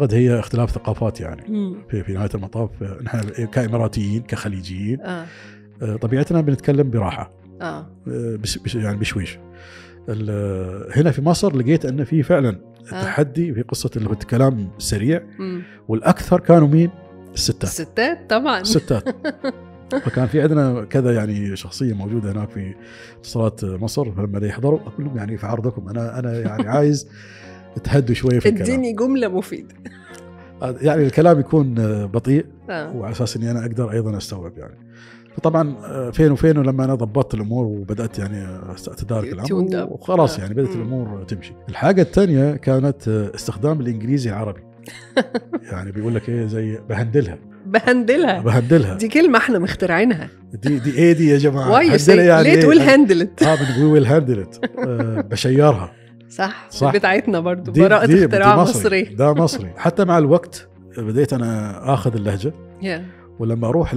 اعتقد هي اختلاف ثقافات يعني في في نهايه المطاف نحن كاماراتيين كخليجيين آه. آه، طبيعتنا بنتكلم براحه آه. آه. بش بش يعني بشويش هنا في مصر لقيت ان في فعلا آه. تحدي في قصه اللي هو الكلام السريع والاكثر كانوا مين؟ الستات الستات طبعا الستات فكان في عندنا كذا يعني شخصيه موجوده هناك في اتصالات مصر فلما يحضروا اقول لهم يعني في عرضكم انا انا يعني عايز تهدوا شويه في الكلام اديني جمله مفيده آه، يعني الكلام يكون آه، بطيء آه. وعلى اساس اني انا اقدر ايضا استوعب يعني فطبعا آه، فين وفين لما انا ضبطت الامور وبدات يعني اتدارك الامر وخلاص آه. يعني بدات الامور تمشي الحاجه الثانيه كانت استخدام الانجليزي العربي يعني بيقول لك ايه زي بهندلها بهندلها بهندلها دي كلمه احنا مخترعينها دي دي ايه دي يا جماعه واي يعني ليه تقول هاندلت اه بنقول هاندلت بشيرها صح, صح. بتاعتنا برضو براءة اختراع مصري. ده مصري حتى مع الوقت بديت انا اخذ اللهجه yeah. ولما اروح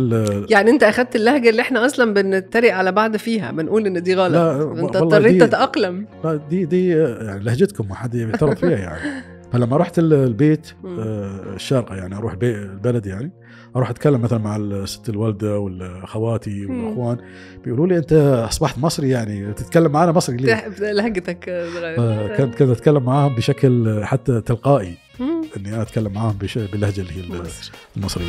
يعني انت اخذت اللهجه اللي احنا اصلا بنتريق على بعض فيها بنقول ان دي غلط لا انت اضطريت تتاقلم لا دي دي يعني لهجتكم ما حد يعترف فيها يعني فلما رحت البيت آه، الشارقة يعني اروح البلد يعني اروح اتكلم مثلا مع الست الوالده ولا خواتي والاخوان بيقولوا لي انت اصبحت مصري يعني تتكلم معنا مصري ليه؟ لهجتك آه، كنت كنت اتكلم معاهم بشكل حتى تلقائي اني انا اتكلم معاهم باللهجه اللي هي المصريه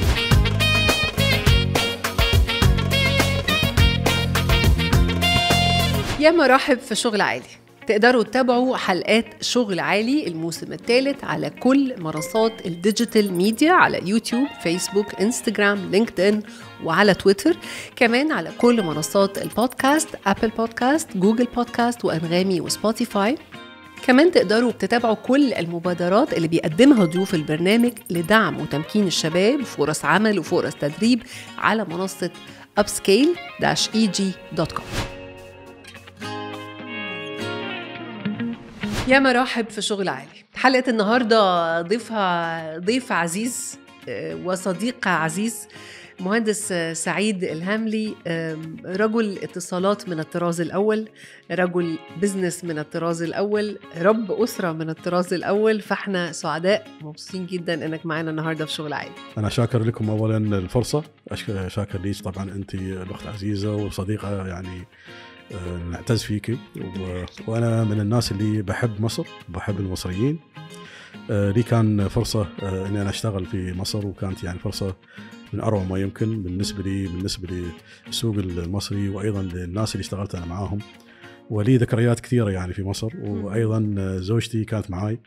يا مرحب في شغل عالي تقدروا تتابعوا حلقات شغل عالي الموسم الثالث على كل منصات الديجيتال ميديا على يوتيوب فيسبوك انستجرام لينكدين وعلى تويتر كمان على كل منصات البودكاست ابل بودكاست جوجل بودكاست وانغامي وسبوتيفاي كمان تقدروا تتابعوا كل المبادرات اللي بيقدمها ضيوف البرنامج لدعم وتمكين الشباب فرص عمل وفرص تدريب على منصة upscale-eg.com يا مراحب في شغل عالي حلقة النهاردة ضيفها ضيف عزيز آه، وصديق عزيز مهندس آه، سعيد الهاملي رجل اتصالات من الطراز الأول رجل بزنس من الطراز الأول رب أسرة من الطراز الأول فاحنا سعداء مبسوطين جدا انك معانا النهارده في شغل عالي أنا شاكر لكم أولا الفرصة شاكر ليش طبعا أنت الأخت عزيزة وصديقة يعني نعتز فيك وانا من الناس اللي بحب مصر وبحب المصريين أه، لي كان فرصه أه، اني انا اشتغل في مصر وكانت يعني فرصه من اروع ما يمكن بالنسبه لي بالنسبه للسوق المصري وايضا للناس اللي اشتغلت انا معاهم ولي ذكريات كثيره يعني في مصر وايضا زوجتي كانت معاي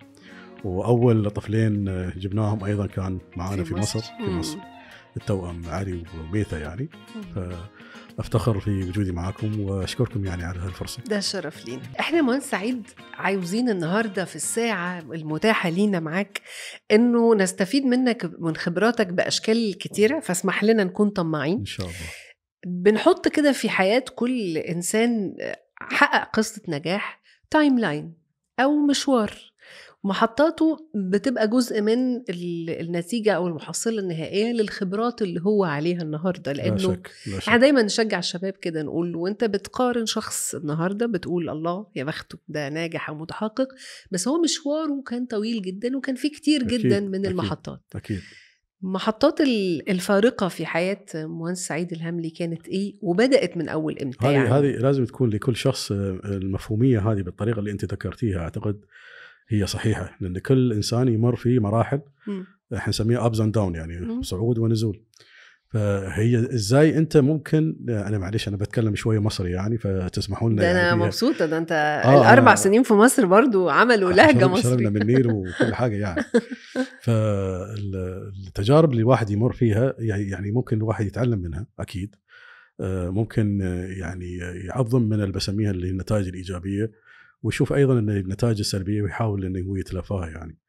واول طفلين أه، جبناهم ايضا كان معانا في, في مصر في مصر التوأم علي وميثا يعني افتخر في وجودي معاكم واشكركم يعني على هالفرصه ده شرف لينا احنا مهندس سعيد عاوزين النهارده في الساعه المتاحه لينا معاك انه نستفيد منك من خبراتك باشكال كتيره فاسمح لنا نكون طماعين ان شاء الله بنحط كده في حياه كل انسان حقق قصه نجاح تايم لاين او مشوار محطاته بتبقى جزء من النتيجة أو المحصلة النهائية للخبرات اللي هو عليها النهاردة لأنه لا شك. لا شك. احنا دايما نشجع الشباب كده نقول وانت بتقارن شخص النهاردة بتقول الله يا بخته ده ناجح ومتحقق بس هو مشواره كان طويل جدا وكان فيه كتير أكيد. جدا من أكيد. المحطات أكيد محطات الفارقة في حياة مهندس سعيد الهملي كانت إيه؟ وبدأت من أول إمتى؟ هذه يعني؟ هذه لازم تكون لكل شخص آه، المفهومية هذه بالطريقة اللي أنت ذكرتيها أعتقد هي صحيحه لان كل انسان يمر في مراحل احنا نسميها ابز اند داون يعني صعود ونزول فهي ازاي انت ممكن انا معلش انا بتكلم شويه مصري يعني فتسمحوا لنا ده انا يعني مبسوطه ده انت آه الاربع سنين في مصر برضو عملوا لهجه مصريه شربنا من النيل وكل حاجه يعني فالتجارب اللي الواحد يمر فيها يعني, يعني ممكن الواحد يتعلم منها اكيد آه، ممكن آه، يعني يعظم من اللي بسميها النتائج الايجابيه ويشوف ايضا ان النتائج السلبيه ويحاول انه هو يتلافاها يعني.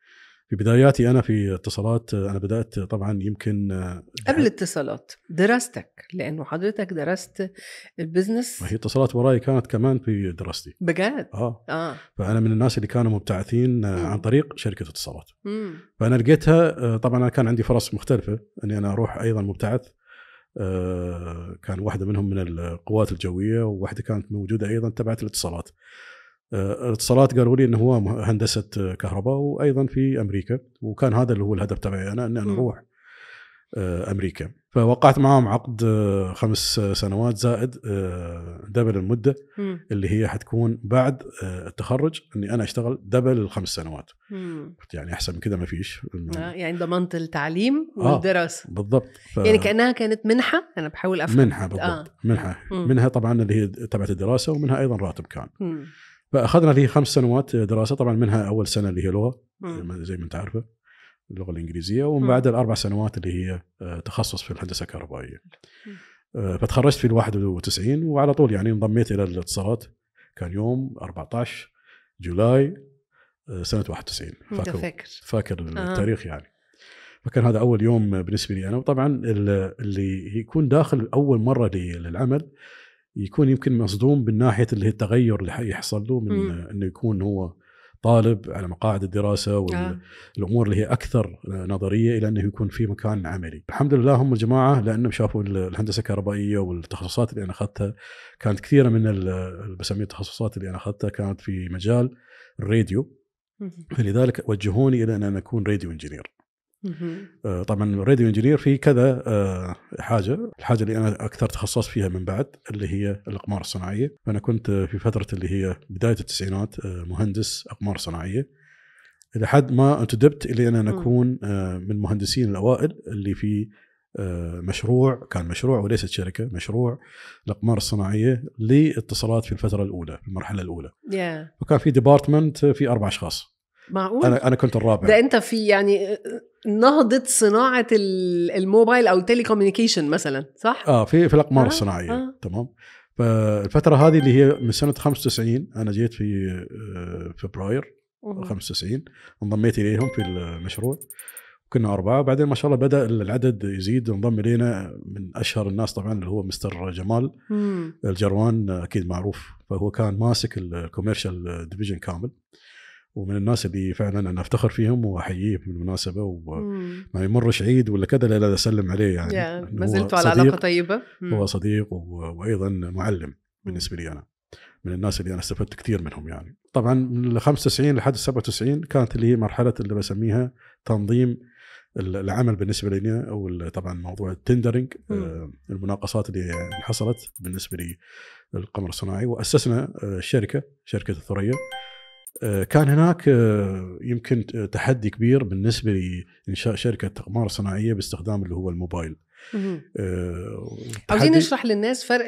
في بداياتي انا في اتصالات انا بدات طبعا يمكن آه، قبل الاتصالات دراستك لانه حضرتك درست البزنس هي اتصالات وراي كانت كمان في دراستي بجد اه اه فانا من الناس اللي كانوا مبتعثين آه، مم. عن طريق شركه اتصالات مم. فانا لقيتها آه، طبعا انا كان عندي فرص مختلفه اني انا اروح ايضا مبتعث كان واحده منهم من القوات الجويه وواحده كانت موجوده ايضا تبعت الاتصالات آه، اتصالات قالوا لي انه هو هندسه آه، كهرباء وايضا في امريكا وكان هذا اللي هو الهدف تبعي انا اني انا اروح آه، امريكا فوقعت معاهم عقد خمس سنوات زائد دبل المده اللي هي حتكون بعد التخرج اني انا اشتغل دبل الخمس سنوات يعني احسن من كده ما فيش يعني ضمنت التعليم والدراسه آه بالضبط ف... يعني كانها كانت منحه انا بحاول افهم منحه بالضبط آه. منحه منها طبعا اللي هي تبعت الدراسه ومنها ايضا راتب كان مم. فاخذنا هذه خمس سنوات دراسه طبعا منها اول سنه اللي هي لغه زي ما انت عارفه اللغه الانجليزيه ومن بعدها الاربع سنوات اللي هي آه، تخصص في الهندسه الكهربائيه آه، فتخرجت في 91 وعلى طول يعني انضميت الى الاتصالات كان يوم 14 جولاي آه، سنه 91 فاكر فاكر, فاكر التاريخ يعني فكان هذا اول يوم بالنسبه لي انا وطبعا اللي يكون داخل اول مره للعمل يكون يمكن مصدوم من ناحيه اللي هي التغير اللي حيحصل له من انه يكون هو طالب على مقاعد الدراسه آه. والامور اللي هي اكثر نظريه الى انه يكون في مكان عملي. الحمد لله هم جماعه لانهم شافوا الهندسه الكهربائيه والتخصصات اللي انا اخذتها كانت كثيره من بسميها التخصصات اللي انا اخذتها كانت في مجال الراديو فلذلك وجهوني الى ان انا اكون راديو انجينير. آه، طبعا راديو انجينير في كذا آه، حاجه، الحاجه اللي انا اكثر تخصصت فيها من بعد اللي هي الاقمار الصناعيه، فانا كنت في فتره اللي هي بدايه التسعينات آه، مهندس اقمار صناعيه لحد ما انتدبت الى ان انا اكون من المهندسين الاوائل اللي في مشروع كان مشروع وليست شركه مشروع الاقمار الصناعيه لاتصالات في الفتره الاولى في المرحله الاولى yeah. وكان في ديبارتمنت في اربع اشخاص معقول انا انا كنت الرابع ده انت في يعني نهضه صناعه الموبايل او التليكومينيكيشن مثلا صح؟ اه في في الاقمار آه الصناعيه آه. تمام فالفتره هذه اللي هي من سنه 95 انا جيت في آه، فبراير 95 انضميت اليهم في المشروع كنا اربعه بعدين ما شاء الله بدا العدد يزيد وانضم الينا من اشهر الناس طبعا اللي هو مستر جمال مم. الجروان اكيد معروف فهو كان ماسك الكوميرشال ديفيجن كامل ومن الناس اللي فعلا انا افتخر فيهم واحييه بالمناسبه وما يمرش عيد ولا كذا لا اسلم عليه يعني yeah. ما زلتوا على علاقه طيبه هو صديق وايضا معلم بالنسبه لي انا من الناس اللي انا استفدت كثير منهم يعني طبعا من ال 95 لحد ال 97 كانت اللي هي مرحله اللي بسميها تنظيم العمل بالنسبه لي او طبعا موضوع التندرنج آه المناقصات اللي حصلت بالنسبه للقمر الصناعي واسسنا آه شركه شركه الثريا آه، كان هناك آه، يمكن آه، تحدي كبير بالنسبه لانشاء شركه اقمار صناعيه باستخدام اللي هو الموبايل عاوزين نشرح للناس فرق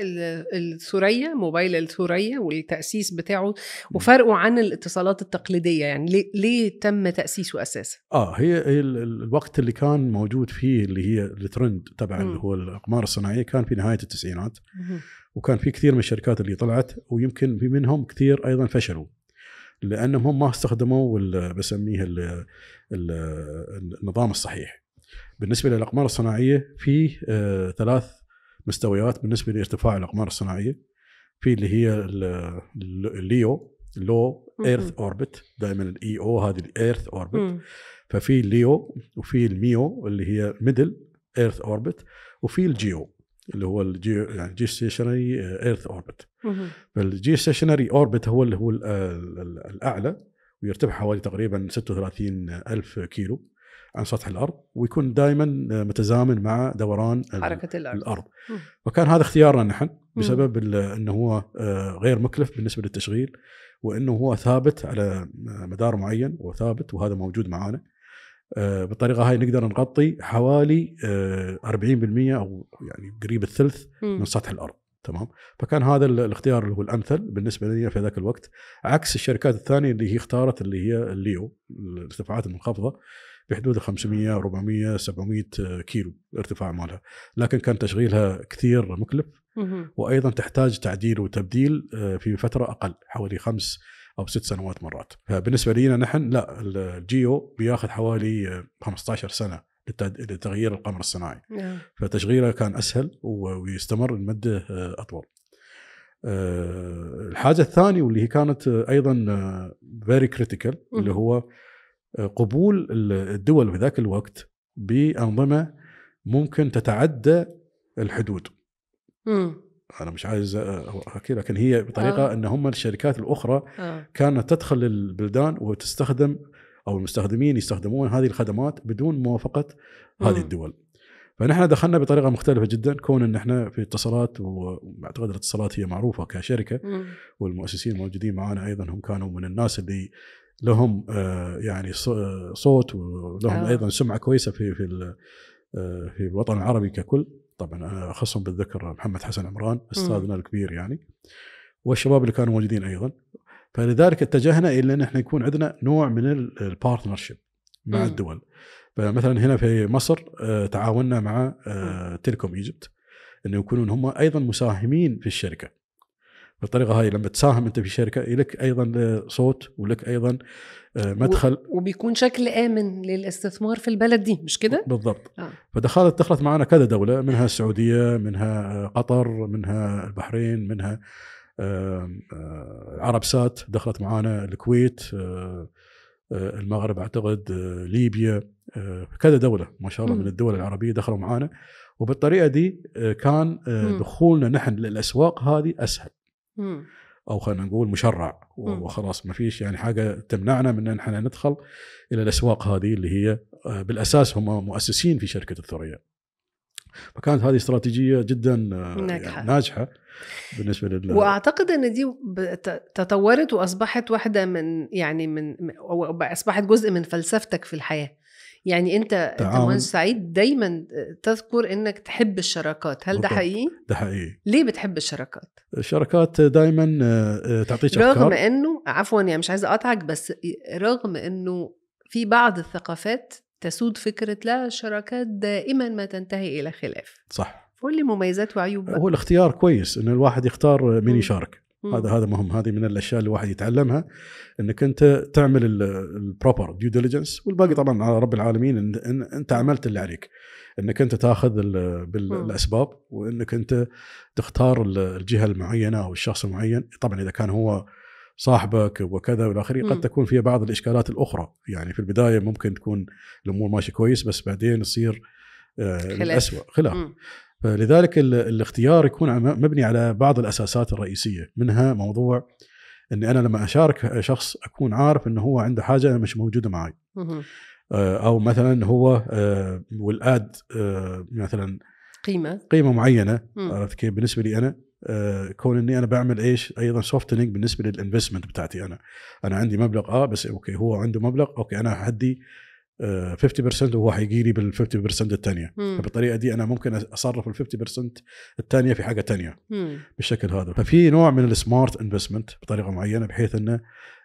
الثريا موبايل الثريا والتاسيس بتاعه وفرقه عن الاتصالات التقليديه يعني ليه, تم تاسيسه اساسا اه هي الوقت اللي كان موجود فيه اللي هي الترند تبع اللي هو الاقمار الصناعيه كان في نهايه التسعينات وكان في كثير من الشركات اللي طلعت ويمكن في منهم كثير ايضا فشلوا لانهم هم ما استخدموا بسميها النظام الصحيح. بالنسبه للاقمار الصناعيه في آه، ثلاث مستويات بالنسبه لارتفاع الاقمار الصناعيه في اللي هي الليو لو ايرث اوربت دائما الاي او e هذه الايرث اوربت ففي الليو وفي الميو اللي هي ميدل ايرث اوربت وفي الجيو اللي هو الجيو يعني جي ستيشنري ايرث اوربت فالجي ستيشنري اوربت هو اللي هو آه، الاعلى ويرتفع حوالي تقريبا 36 ألف كيلو عن سطح الارض ويكون دائما آه، متزامن مع دوران حركه الارض, الأرض. وكان هذا اختيارنا نحن بسبب انه هو آه، غير مكلف بالنسبه للتشغيل وانه هو ثابت على مدار معين وثابت وهذا موجود معانا آه، بالطريقه هاي نقدر نغطي حوالي 40% آه، او يعني قريب الثلث من سطح الارض تمام فكان هذا الاختيار اللي هو الامثل بالنسبه لي في ذاك الوقت عكس الشركات الثانيه اللي هي اختارت اللي هي الليو الارتفاعات المنخفضه بحدود 500 400 700 كيلو الارتفاع مالها لكن كان تشغيلها كثير مكلف وايضا تحتاج تعديل وتبديل آه، في فتره اقل حوالي خمس او ست سنوات مرات فبالنسبه لينا نحن لا الجيو بياخذ حوالي 15 سنه لتغيير القمر الصناعي نعم. فتشغيله كان اسهل ويستمر لمده آه، اطول آه، الحاجه الثانيه واللي هي كانت آه، ايضا فيري كريتيكال اللي هو قبول الدول في ذاك الوقت بانظمه ممكن تتعدى الحدود انا مش عايز آه، احكي لكن هي بطريقه آه. ان هم الشركات الاخرى آه. كانت تدخل البلدان وتستخدم او المستخدمين يستخدمون هذه الخدمات بدون موافقه هذه م. الدول. فنحن دخلنا بطريقه مختلفه جدا كون ان احنا في اتصالات واعتقد الاتصالات هي معروفه كشركه م. والمؤسسين الموجودين معنا ايضا هم كانوا من الناس اللي لهم آه، يعني آه، صوت ولهم آه. ايضا سمعه كويسه في في في الوطن العربي ككل طبعا انا اخصهم بالذكر محمد حسن عمران استاذنا الكبير يعني والشباب اللي كانوا موجودين ايضا فلذلك اتجهنا الى ان احنا يكون عندنا نوع من البارتنرشيب مع م. الدول فمثلا هنا في مصر آه، تعاوننا مع آه، تيليكوم ايجيبت انه يكونون هم ايضا مساهمين في الشركه بالطريقه هاي لما تساهم انت في شركه لك ايضا صوت ولك ايضا آه، مدخل وبيكون شكل امن للاستثمار في البلد دي مش كده؟ بالضبط آه. فدخلت دخلت معنا كذا دوله منها السعوديه منها آه، قطر منها البحرين منها آه، عرب سات دخلت معنا الكويت المغرب اعتقد ليبيا كذا دوله ما شاء الله من الدول العربيه دخلوا معنا وبالطريقه دي كان دخولنا نحن للاسواق هذه اسهل او خلينا نقول مشرع وخلاص ما فيش يعني حاجه تمنعنا من ان احنا ندخل الى الاسواق هذه اللي هي آه، بالاساس هم مؤسسين في شركه الثريا. فكانت هذه استراتيجيه جدا آه، يعني ناجحه, يعني ناجحة بالنسبه لل واعتقد ان دي تطورت واصبحت واحده من يعني من اصبحت جزء من فلسفتك في الحياه يعني انت تعاون. انت طيب، آه، سعيد دايما آه، تذكر انك تحب الشراكات هل ده حقيقي ده حقيقي ليه بتحب الشراكات الشراكات دايما آه، تعطيك رغم انه عفوا يعني مش عايزه اقاطعك بس رغم انه في بعض الثقافات تسود فكره لا الشراكات دائما ما تنتهي الى خلاف صح قول لي مميزات وعيوب هو الاختيار كويس ان الواحد يختار مين يشارك هذا هذا مهم هذه من الاشياء اللي الواحد يتعلمها انك انت تعمل البروبر ديو ديليجنس والباقي طبعا على رب العالمين إن, إن انت عملت اللي عليك انك انت تاخذ بالاسباب وانك انت تختار الجهه المعينه او الشخص المعين طبعا اذا كان هو صاحبك وكذا والى اخره قد تكون فيها بعض الاشكالات الاخرى يعني في البدايه ممكن تكون الامور ماشيه كويس بس بعدين يصير الاسوء آه، خلاف فلذلك الاختيار يكون مبني على بعض الاساسات الرئيسيه منها موضوع اني انا لما اشارك شخص اكون عارف انه هو عنده حاجه مش موجوده معي آه، او مثلا هو آه، والاد آه، مثلا قيمه قيمه معينه عرفت كيف بالنسبه لي انا كون اني انا بعمل ايش ايضا سوفتنج بالنسبه للانفستمنت بتاعتي انا انا عندي مبلغ اه بس اوكي هو عنده مبلغ اوكي انا هدي 50% آه، وهو حيجي لي بال 50% الثانيه فبالطريقه دي انا ممكن اصرف ال 50% الثانيه في حاجه ثانيه بالشكل هذا ففي نوع من السمارت انفستمنت بطريقه معينه بحيث انه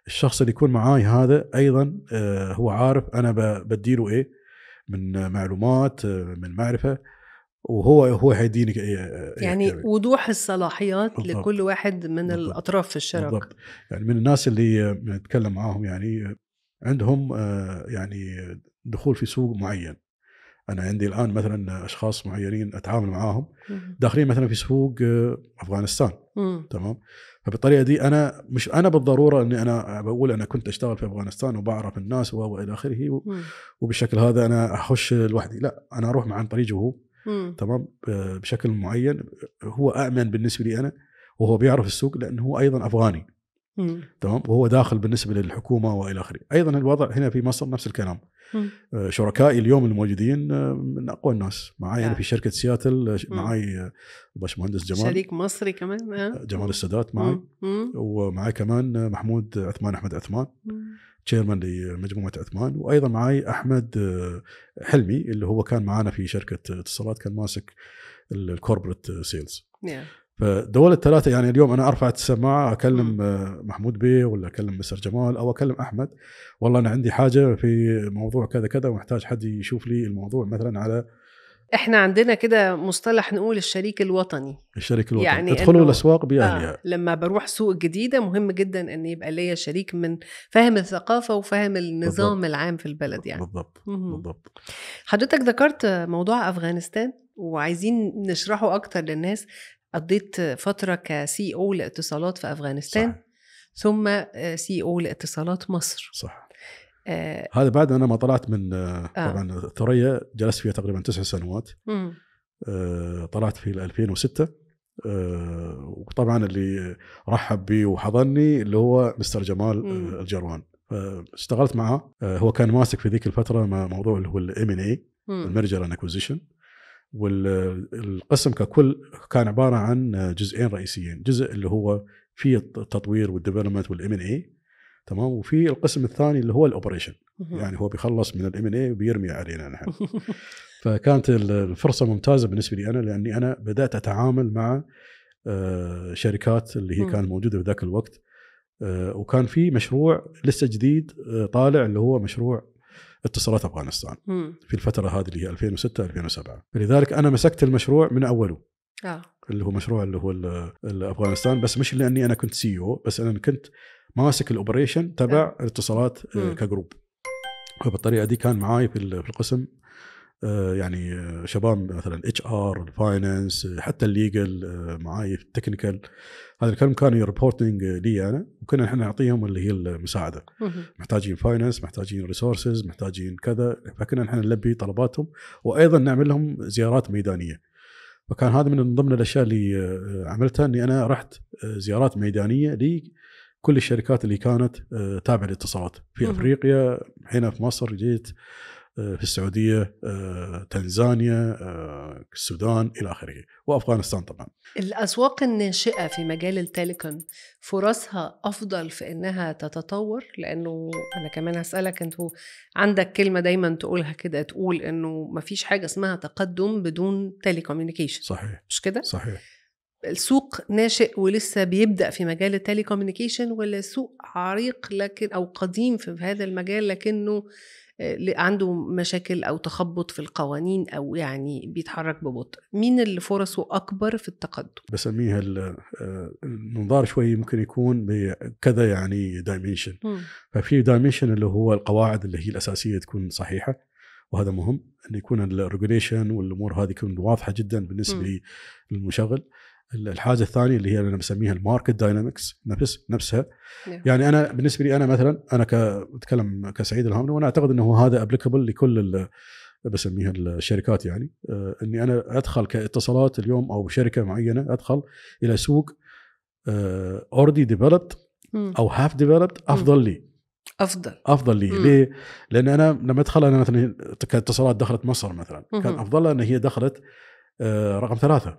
الشخص اللي يكون معاي هذا ايضا آه، هو عارف انا بديله ايه من معلومات آه، من معرفه وهو هو هيديني إيه، إيه، يعني إيه وضوح الصلاحيات بالضبط. لكل واحد من بالضبط. الاطراف في الشراكه بالضبط يعني من الناس اللي نتكلم معاهم يعني عندهم آه، يعني دخول في سوق معين انا عندي الان مثلا اشخاص معينين اتعامل معاهم داخلين مثلا في سوق آه، افغانستان تمام فبالطريقه دي انا مش انا بالضروره اني انا بقول انا كنت اشتغل في افغانستان وبعرف الناس والى اخره وبالشكل هذا انا اخش لوحدي لا انا اروح مع عن طريقه هو تمام آه، بشكل معين هو امن بالنسبه لي انا وهو بيعرف السوق لانه هو ايضا افغاني تمام وهو داخل بالنسبه للحكومه والى اخره ايضا الوضع هنا في مصر نفس الكلام آه، شركائي اليوم الموجودين آه، من اقوى الناس معي انا نعم. في شركه سياتل آه، معي الباشمهندس جمال شريك مصري كمان جمال السادات معي ومعي كمان محمود عثمان احمد عثمان تشيرمان لمجموعه عثمان وايضا معي احمد حلمي اللي هو كان معانا في شركه اتصالات كان ماسك الكوربريت سيلز فدول الثلاثه يعني اليوم انا ارفع السماعه اكلم آه، محمود بيه ولا اكلم مستر جمال او اكلم احمد والله انا عندي حاجه في موضوع كذا كذا ومحتاج حد يشوف لي الموضوع مثلا على احنا عندنا كده مصطلح نقول الشريك الوطني الشريك الوطني يعني تدخلوا الاسواق باهلها آه لما بروح سوق جديده مهم جدا ان يبقى ليا شريك من فاهم الثقافه وفاهم النظام بالضبط. العام في البلد يعني بالضبط بالضبط حضرتك ذكرت موضوع افغانستان وعايزين نشرحه اكتر للناس قضيت فترة كسي او لاتصالات في أفغانستان صح. ثم آه، سي او لاتصالات مصر صح آه هذا بعد أنا ما طلعت من آه. آه. طبعا الثريا جلست فيها تقريبا تسع سنوات آه طلعت في 2006 آه وطبعا اللي رحب بي وحضني اللي هو مستر جمال آه الجروان اشتغلت معاه آه، هو كان ماسك في ذيك الفتره مع موضوع اللي هو الام ان اي المرجر ان اكوزيشن والقسم ككل كان عباره عن جزئين رئيسيين، جزء اللي هو في التطوير والديفلوبمنت والام ان اي تمام وفي القسم الثاني اللي هو الاوبريشن يعني هو بيخلص من الام ان اي وبيرمي علينا نحن فكانت الفرصه ممتازه بالنسبه لي انا لاني انا بدات اتعامل مع آه، شركات اللي هي كانت موجوده في ذاك الوقت آه، وكان في مشروع لسه جديد آه، طالع اللي هو مشروع اتصالات افغانستان مم. في الفتره هذه اللي هي 2006 2007 فلذلك انا مسكت المشروع من اوله آه. اللي هو مشروع اللي هو افغانستان بس مش لاني انا كنت سي او e بس انا كنت ماسك الاوبريشن تبع آه. الاتصالات آه، مم. كجروب فبالطريقه دي كان معاي في القسم آه، يعني آه، شباب مثلا اتش ار الفاينانس حتى الليجل معاي في التكنيكال هذا الكلام كان ريبورتنج لي انا وكنا احنا نعطيهم اللي هي المساعده محتاجين فاينانس محتاجين ريسورسز محتاجين كذا فكنا احنا نلبي طلباتهم وايضا نعمل لهم زيارات ميدانيه فكان هذا من ضمن الاشياء اللي آه، عملتها اني انا رحت آه، زيارات ميدانيه لكل الشركات اللي كانت آه، تابعه للاتصالات في افريقيا هنا في مصر جيت آه، في السعوديه آه، تنزانيا آه، السودان الى اخره وافغانستان طبعا. الاسواق الناشئه في مجال التليكوم فرصها افضل في انها تتطور لانه انا كمان هسالك أنت عندك كلمه دايما تقولها كده تقول انه ما فيش حاجه اسمها تقدم بدون تليكوميونيكيشن صحيح مش كده؟ صحيح السوق ناشئ ولسه بيبدا في مجال التليكوميونيكيشن ولا سوق عريق لكن او قديم في هذا المجال لكنه عنده مشاكل او تخبط في القوانين او يعني بيتحرك ببطء مين اللي فرصه اكبر في التقدم بسميها آه، المنظار شوي ممكن يكون بكذا يعني دايمنشن ففي دايمنشن اللي هو القواعد اللي هي الاساسيه تكون صحيحه وهذا مهم ان يكون الريجوليشن والامور هذه تكون واضحه جدا بالنسبه م. للمشغل الحاجه الثانيه اللي هي انا بسميها الماركت داينامكس نفس نفسها yeah. نعم. يعني انا بالنسبه لي انا مثلا انا كتكلم كسعيد الهامري وانا اعتقد انه هذا ابليكابل لكل بسميها الشركات يعني آه، اني انا ادخل كاتصالات اليوم او شركه معينه ادخل الى سوق اوريدي آه، ديفلوبد او هاف ديفلوبد افضل لي افضل افضل لي ليه؟ لان انا لما ادخل انا مثلا كاتصالات دخلت مصر مثلا كان افضل لها ان هي دخلت آه، رقم ثلاثه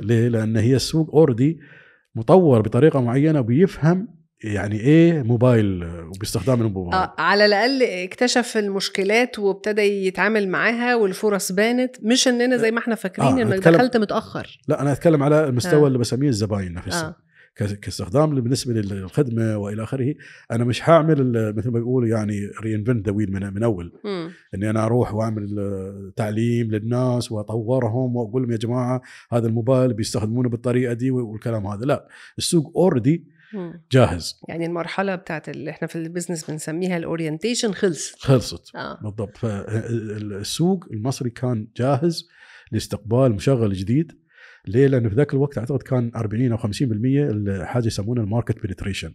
ليه؟ لان هي السوق اوريدي مطور بطريقه معينه وبيفهم يعني ايه موبايل وباستخدام الموبايل آه على الاقل اكتشف المشكلات وابتدى يتعامل معاها والفرص بانت مش اننا آه. زي ما احنا فاكرين آه انك دخلت متاخر لا انا اتكلم على المستوى آه. اللي بسميه الزباين نفسه آه. كاستخدام بالنسبه للخدمه والى اخره انا مش حاعمل مثل ما بيقولوا يعني رينفنت ذا ويل من, من اول م. اني انا اروح واعمل تعليم للناس واطورهم واقول لهم يا جماعه هذا الموبايل بيستخدمونه بالطريقه دي والكلام هذا لا السوق اوريدي جاهز يعني المرحله بتاعت اللي احنا في البزنس بنسميها الاورينتيشن خلصت خلصت آه. بالضبط فالسوق المصري كان جاهز لاستقبال مشغل جديد ليه؟ لانه في ذاك الوقت اعتقد كان 40 او 50% حاجه يسمونها الماركت بنتريشن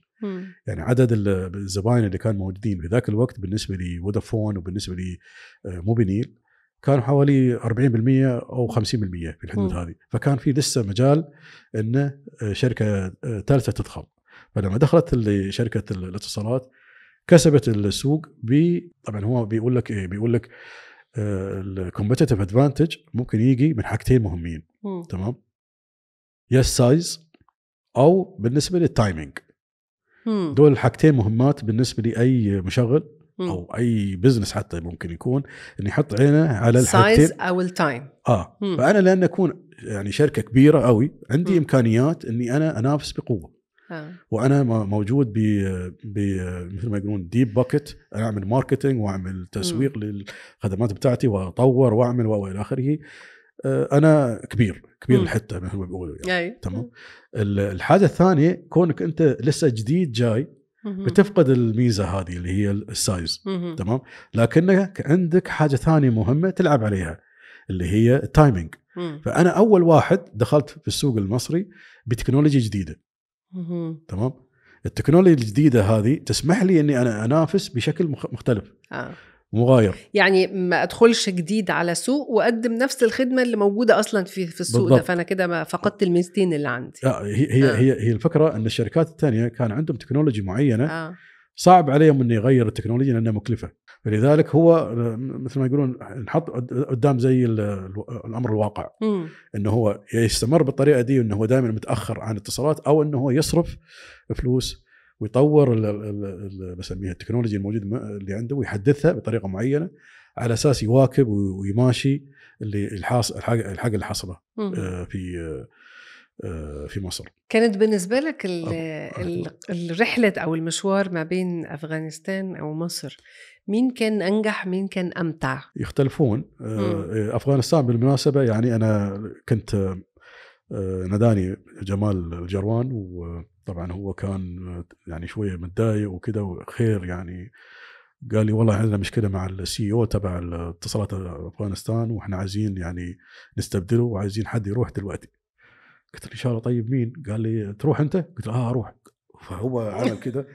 يعني عدد الزباين اللي كانوا موجودين في ذاك الوقت بالنسبه لفودافون وبالنسبه لموبينيل آه، كانوا حوالي 40% او 50% في الحدود هذه فكان في لسه مجال ان آه، شركه آه، ثالثه تدخل فلما دخلت شركه الاتصالات كسبت السوق ب طبعا هو بيقول لك ايه بيقول لك الكومبتيتف ادفانتج ممكن يجي من حاجتين مهمين تمام يا السايز او بالنسبه للتايمينج دول الحاجتين مهمات بالنسبه لاي مشغل او اي بزنس حتى ممكن يكون انه يحط عينه على الحاجتين سايز او التايم اه مم. فانا لان اكون يعني شركه كبيره قوي عندي مم. امكانيات اني انا انافس بقوه آه. وانا موجود ب مثل ما يقولون ديب باكت انا اعمل ماركتنج واعمل تسويق مم. للخدمات بتاعتي واطور واعمل والى اخره آه، انا كبير كبير الحته مثل ما بيقولوا يعني تمام الحاجه الثانيه كونك انت لسه جديد جاي بتفقد الميزه هذه اللي هي السايز تمام لكنك عندك حاجه ثانيه مهمه تلعب عليها اللي هي التايمينج فانا اول واحد دخلت في السوق المصري بتكنولوجيا جديده تمام التكنولوجيا الجديده هذه تسمح لي اني انا انافس بشكل مختلف آه. مغاير يعني ما ادخلش جديد على سوق واقدم نفس الخدمه اللي موجوده اصلا في في السوق بالضبط. ده فانا كده ما فقدت الميزتين اللي عندي آه هي هي, آه. هي هي الفكره ان الشركات الثانيه كان عندهم تكنولوجي معينه آه. صعب عليهم انه يغير التكنولوجيا لانها مكلفه فلذلك هو مثل ما يقولون نحط قدام زي الامر الواقع انه هو يستمر بالطريقه دي انه هو دائما متاخر عن اتصالات او انه هو يصرف فلوس ويطور بسميها التكنولوجيا الموجوده اللي عنده ويحدثها بطريقه معينه على اساس يواكب ويماشي اللي الحاص الحاجه اللي حصله آه، في آه، في مصر كانت بالنسبة لك الرحلة أو المشوار ما بين أفغانستان أو مصر مين كان أنجح مين كان أمتع يختلفون مم. آه، إيه، أفغانستان بالمناسبة يعني أنا كنت نداني جمال الجروان و طبعا هو كان يعني شويه متضايق وكذا وخير يعني قال لي والله عندنا مشكله مع السي او تبع اتصالات افغانستان واحنا عايزين يعني نستبدله وعايزين حد يروح دلوقتي قلت له ان شاء الله طيب مين؟ قال لي تروح انت؟ قلت له اه اروح فهو عمل كده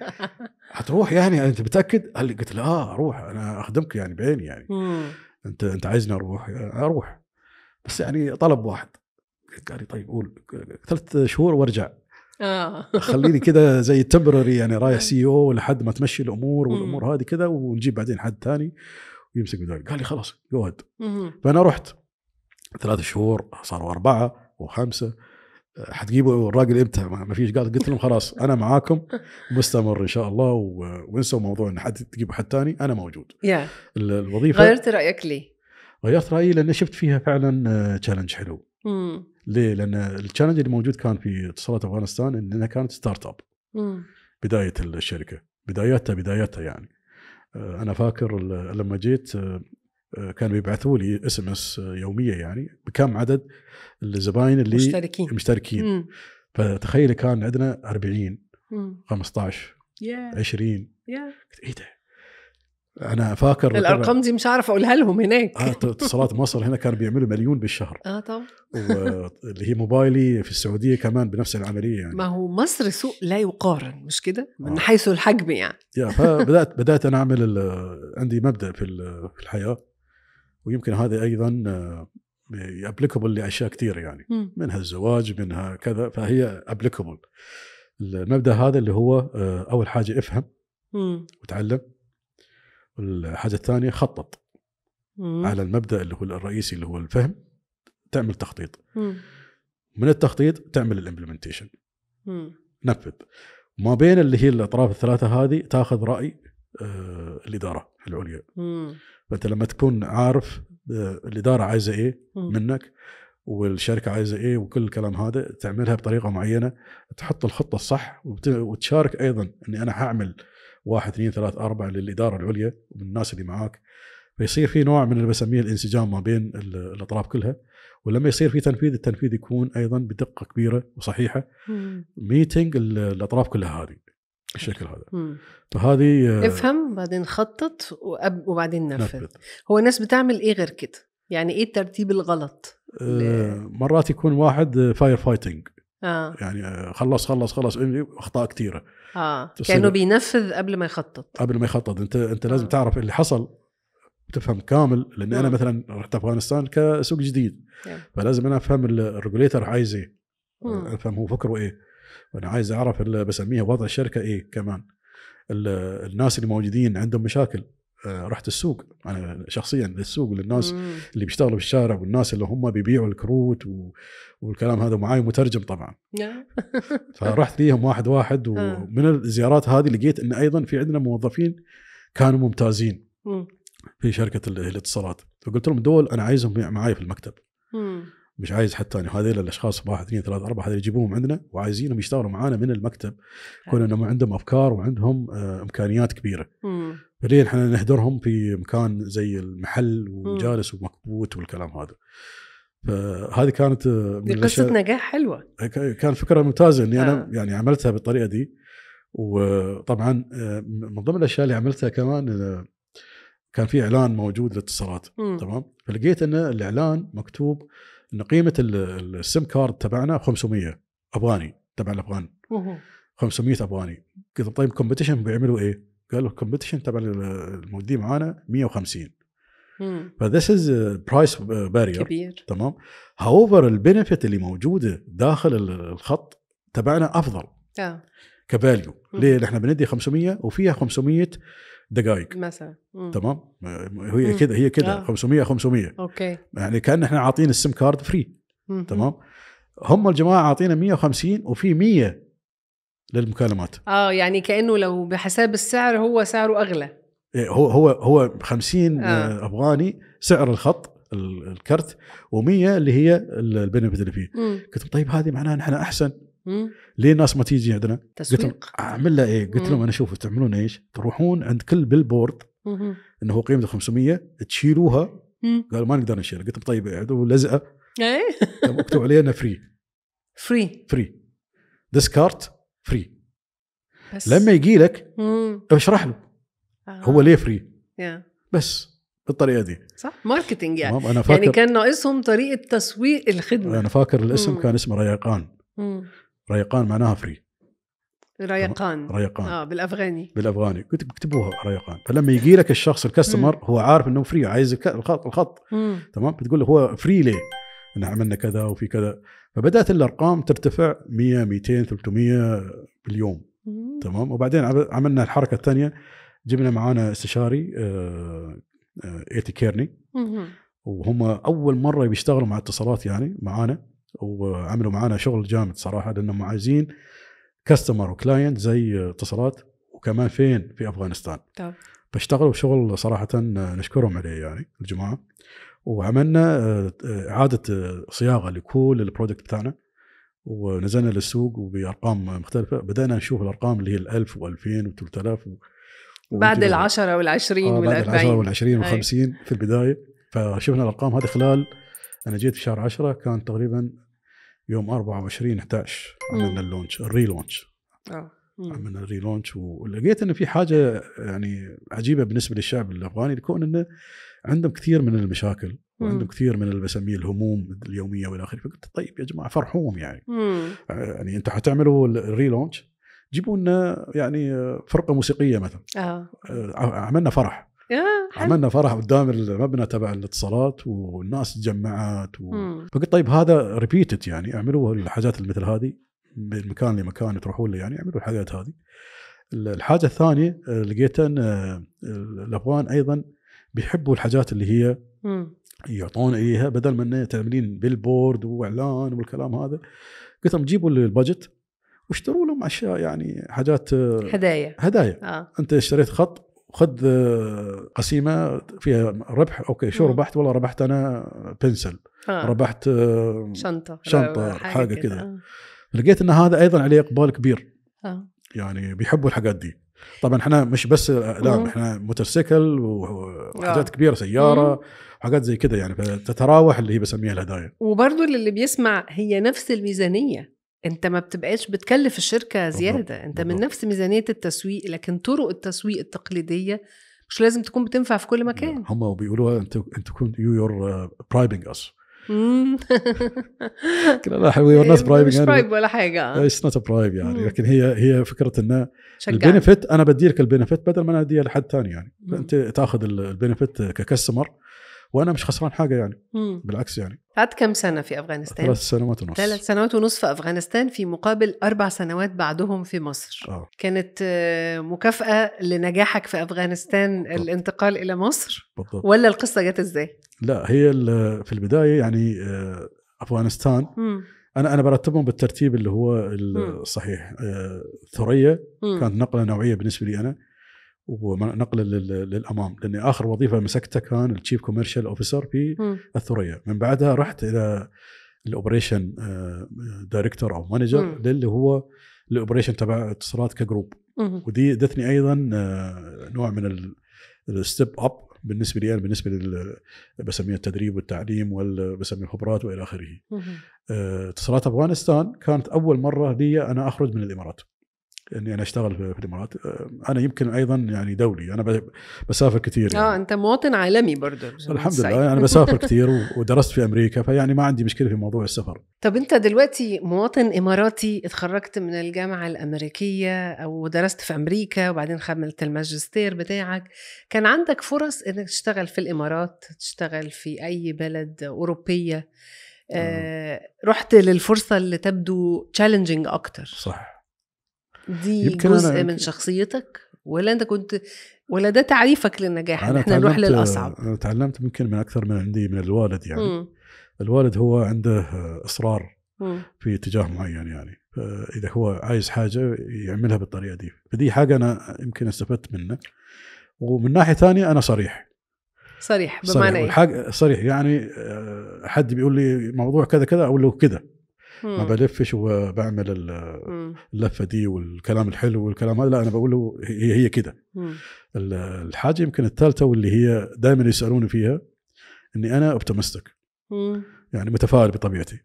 هتروح يعني انت متاكد؟ قال لي قلت له اه اروح انا اخدمك يعني بعيني يعني انت انت عايزني اروح اروح بس يعني طلب واحد قال لي طيب قول ثلاث شهور وارجع آه. خليني كده زي تمبرري يعني رايح سي او e لحد ما تمشي الامور والامور هذه كده ونجيب بعدين حد ثاني ويمسك بذلك قال لي خلاص جود فانا رحت ثلاث شهور صاروا اربعه وخمسه آه، حتجيبوا الراجل امتى ما فيش قال قلت لهم خلاص انا معاكم مستمر ان شاء الله وانسوا موضوع ان حد تجيبوا حد ثاني انا موجود yeah. الوظيفه غيرت رايك ليه؟ غيرت رايي لان شفت فيها فعلا تشالنج آه، حلو مم. ليه؟ لان التشالنج اللي موجود كان في اتصالات افغانستان انها كانت ستارت اب بدايه الشركه بداياتها بداياتها يعني آه، انا فاكر لما جيت آه، آه، كانوا يبعثوا لي اس ام اس يوميه يعني بكم عدد الزباين اللي مشتركين مشتركين مم. فتخيلي كان عندنا 40 مم. 15 yeah. 20 yeah. قلت ايه ده انا فاكر الارقام دي مش عارف اقولها لهم هناك آه، اتصالات مصر هنا كانوا بيعملوا مليون بالشهر اه طبعا واللي هي موبايلي في السعوديه كمان بنفس العمليه يعني ما هو مصر سوق لا يقارن مش كده من آه. حيث الحجم يعني يا فبدات بدات انا اعمل عندي مبدا في في الحياه ويمكن هذا ايضا ابليكابل آه، لاشياء كثيره يعني منها الزواج منها كذا فهي ابليكابل المبدا هذا اللي هو آه، اول حاجه افهم وتعلم الحاجه الثانيه خطط مم. على المبدا اللي هو الرئيسي اللي هو الفهم تعمل تخطيط مم. من التخطيط تعمل الامبلمنتيشن نفذ ما بين اللي هي الاطراف الثلاثه هذه تاخذ راي آه الاداره العليا مم. فانت لما تكون عارف آه، الاداره عايزه ايه مم. منك والشركه عايزه ايه وكل الكلام هذا تعملها بطريقه معينه تحط الخطه الصح وتشارك ايضا اني انا هعمل واحد اثنين ثلاث اربع للاداره العليا ومن الناس اللي معاك فيصير في نوع من اللي بسميه الانسجام ما بين الاطراف كلها ولما يصير في تنفيذ التنفيذ يكون ايضا بدقه كبيره وصحيحه ميتنج الاطراف كلها هذه الشكل هذا فهذه افهم آه، بعدين خطط وبعدين نفذ. هو الناس بتعمل ايه غير كده يعني ايه الترتيب الغلط آه مرات يكون واحد فاير آه، فايتنج آه. يعني آه، خلص خلص خلص اخطاء كثيره اه كانه بينفذ قبل ما يخطط قبل ما يخطط انت انت لازم آه. تعرف اللي حصل تفهم كامل لان آه. انا مثلا رحت افغانستان كسوق جديد آه. فلازم انا افهم الريجوليتر عايز ايه آه. افهم هو فكره ايه وانا عايز اعرف بسميها وضع الشركه ايه كمان الناس اللي موجودين عندهم مشاكل آه، رحت السوق انا شخصيا للسوق للناس مم. اللي بيشتغلوا في الشارع والناس اللي هم بيبيعوا الكروت و... والكلام هذا معاي مترجم طبعا نعم. فرحت ليهم واحد واحد آه. ومن الزيارات هذه لقيت ان ايضا في عندنا موظفين كانوا ممتازين مم. في شركه الاتصالات فقلت لهم دول انا عايزهم معاي في المكتب مم. مش عايز حتى يعني هذول الاشخاص واحد اثنين ثلاثة أربعة هذول يجيبوهم عندنا وعايزينهم يشتغلوا معانا من المكتب كون انهم عندهم افكار وعندهم آه، امكانيات كبيره فليه احنا نهدرهم في مكان زي المحل وجالس ومكبوت والكلام هذا فهذه كانت آه، من قصه نجاح حلوه آه، كانت فكره ممتازه اني آه. انا يعني عملتها بالطريقه دي وطبعا من ضمن الاشياء اللي عملتها كمان كان في اعلان موجود للاتصالات تمام فلقيت ان الاعلان مكتوب ان قيمه السم كارد تبعنا 500 افغاني تبع الافغان 500 افغاني قلت طيب كومبيتيشن بيعملوا ايه؟ قالوا الكومبيتيشن تبع الموجودين معانا 150 فذس از برايس بارير كبير تمام هاوفر البنفيت اللي موجوده داخل الخط تبعنا افضل اه كفاليو ليه؟ احنا بندي 500 وفيها 500 دقائق مثلا تمام هي كده هي كده آه. 500 500 اوكي يعني كان احنا عاطين السم كارد فري تمام هم الجماعه عاطينا 150 وفي 100 للمكالمات اه يعني كانه لو بحساب السعر هو سعره اغلى إيه، هو هو هو 50 آه. افغاني سعر الخط الكرت و100 اللي هي البنفيت اللي فيه قلت طيب هذه معناها نحن احسن ليه الناس ما تيجي عندنا؟ قلت لهم اعمل له ايه؟ قلت لهم انا شوفوا تعملون ايش؟ تروحون عند كل بورد انه هو قيمته 500 تشيلوها قالوا ما نقدر نشيلها قلت لهم طيب عندهم لزقه ايه مكتوب علينا فري فري فري ديسكارت فري بس لما يجي لك اشرح له آه. هو ليه فري yeah. بس بالطريقه دي صح ماركتينج يعني أنا يعني فاكر يعني كان ناقصهم طريقه تسويق الخدمه انا فاكر الاسم مم. كان اسمه ريقان ريقان معناها فري ريقان ريقان اه بالافغاني بالافغاني قلت بكتبوها ريقان فلما يجي لك الشخص الكاستمر هو عارف انه فري عايز الخط الخط تمام بتقول له هو فري ليه؟ احنا عملنا كذا وفي كذا فبدات الارقام ترتفع 100 200 300 باليوم تمام وبعدين عملنا الحركه الثانيه جبنا معانا استشاري ايتي آه، كيرني آه، وهم اول مره بيشتغلوا مع اتصالات يعني معانا وعملوا معانا شغل جامد صراحه لانهم عايزين كاستمر وكلاينت زي اتصالات وكمان فين في افغانستان طب. فاشتغلوا شغل صراحه نشكرهم عليه يعني الجماعه وعملنا آه، اعاده آه، صياغه لكل البرودكت بتاعنا ونزلنا للسوق بارقام مختلفه بدانا نشوف الارقام اللي هي ال1000 و2000 و3000 بعد ال10 وال20 وال40 بعد ال10 وال20 وال50 في البداية فشفنا الأرقام هذه خلال أنا جيت في شهر 10 كان تقريبا يوم 24 11 عملنا اللونش الريلونش اه عملنا الريلونش ولقيت انه في حاجه يعني عجيبه بالنسبه للشعب الافغاني لكون انه عندهم كثير من المشاكل وعندهم كثير من اللي بسميه الهموم اليوميه والى اخره فقلت طيب يا جماعه فرحوهم يعني مم. آه، يعني انتم حتعملوا الريلونش جيبوا لنا يعني فرقه موسيقيه مثلا آه. آه، عملنا فرح عملنا فرح قدام المبنى تبع الاتصالات والناس تجمعت و... فقلت طيب هذا ريبيتد يعني اعملوا الحاجات مثل هذه من مكان لمكان تروحون له يعني اعملوا الحاجات هذه الحاجه الثانيه لقيتها ان الافغان ايضا بيحبوا الحاجات اللي هي يعطون اياها بدل من تعملين بالبورد واعلان والكلام هذا قلت لهم جيبوا البادجت واشتروا لهم اشياء يعني حاجات هدايا هدايا آه. انت اشتريت خط خذ آه، قسيمه فيها ربح اوكي شو ربحت والله ربحت انا بنسل آه. ربحت آه، شنطه شنطه حاجه كذا آه. لقيت ان هذا ايضا عليه اقبال كبير آه. يعني بيحبوا الحاجات دي طبعا احنا مش بس لا احنا موتوسيكل وحاجات كبيره سياره حاجات زي كده يعني فتتراوح اللي هي بسميها الهدايا وبرضه للي بيسمع هي نفس الميزانيه انت ما بتبقاش بتكلف الشركه زياده انت من نفس ميزانيه التسويق لكن طرق التسويق التقليديه مش لازم تكون بتنفع في كل مكان هم بيقولوها انت انت كنت يو uh, يور برايبنج اس كنا لا هي نوت برايبنج مش برايب ولا حاجه اتس نوت برايب يعني لكن هي هي فكره ان البينفيت انا بدي لك البينفيت بدل ما انا اديها لحد ثاني يعني انت تاخذ البينفيت ككستمر وانا مش خسران حاجه يعني مم. بالعكس يعني قعدت كم سنه في افغانستان؟ ثلاث سنوات ونص ثلاث سنوات ونص في افغانستان في مقابل اربع سنوات بعدهم في مصر آه. كانت آه، مكافاه لنجاحك في افغانستان بالضبط. الانتقال الى مصر بالضبط. ولا القصه جت ازاي؟ لا هي في البدايه يعني آه، افغانستان مم. انا انا برتبهم بالترتيب اللي هو الصحيح آه، ثريا كانت نقله نوعيه بالنسبه لي انا ونقل للامام لاني اخر وظيفه مسكتها كان التشيف كوميرشال اوفيسر في الثريا من بعدها رحت الى الاوبريشن آه، دايركتور او مانجر للي هو الاوبريشن تبع اتصالات كجروب ودي ادتني ايضا آه، نوع من الستيب اب بالنسبه لي انا بالنسبه لل بسميه التدريب والتعليم وبسميه الخبرات والى اخره. آه، اتصالات افغانستان كانت اول مره لي انا اخرج من الامارات. اني انا اشتغل في الامارات انا يمكن ايضا يعني دولي انا بسافر كثير يعني. اه انت مواطن عالمي برضه الحمد لله انا بسافر كثير ودرست في امريكا فيعني ما عندي مشكله في موضوع السفر طب انت دلوقتي مواطن اماراتي اتخرجت من الجامعه الامريكيه او درست في امريكا وبعدين خملت الماجستير بتاعك كان عندك فرص انك تشتغل في الامارات تشتغل في اي بلد اوروبيه آه, آه، رحت للفرصه اللي تبدو تشالنجينج اكتر صح دي جزء أنا... من شخصيتك ولا انت كنت ولا ده تعريفك للنجاح ان احنا نروح للاصعب انا تعلمت يمكن من اكثر من عندي من الوالد يعني م. الوالد هو عنده اصرار م. في اتجاه معين يعني اذا هو عايز حاجه يعملها بالطريقه دي فدي حاجه انا يمكن استفدت منه ومن ناحيه ثانيه انا صريح صريح بمعنى صريح. ايه؟ صريح يعني آه، حد بيقول لي موضوع كذا كذا اقول له كذا ما بلفش وبعمل اللفه دي والكلام الحلو والكلام هذا لا انا بقول له هي هي كده الحاجه يمكن الثالثه واللي هي دائما يسالوني فيها اني انا اوبتمستك يعني متفائل بطبيعتي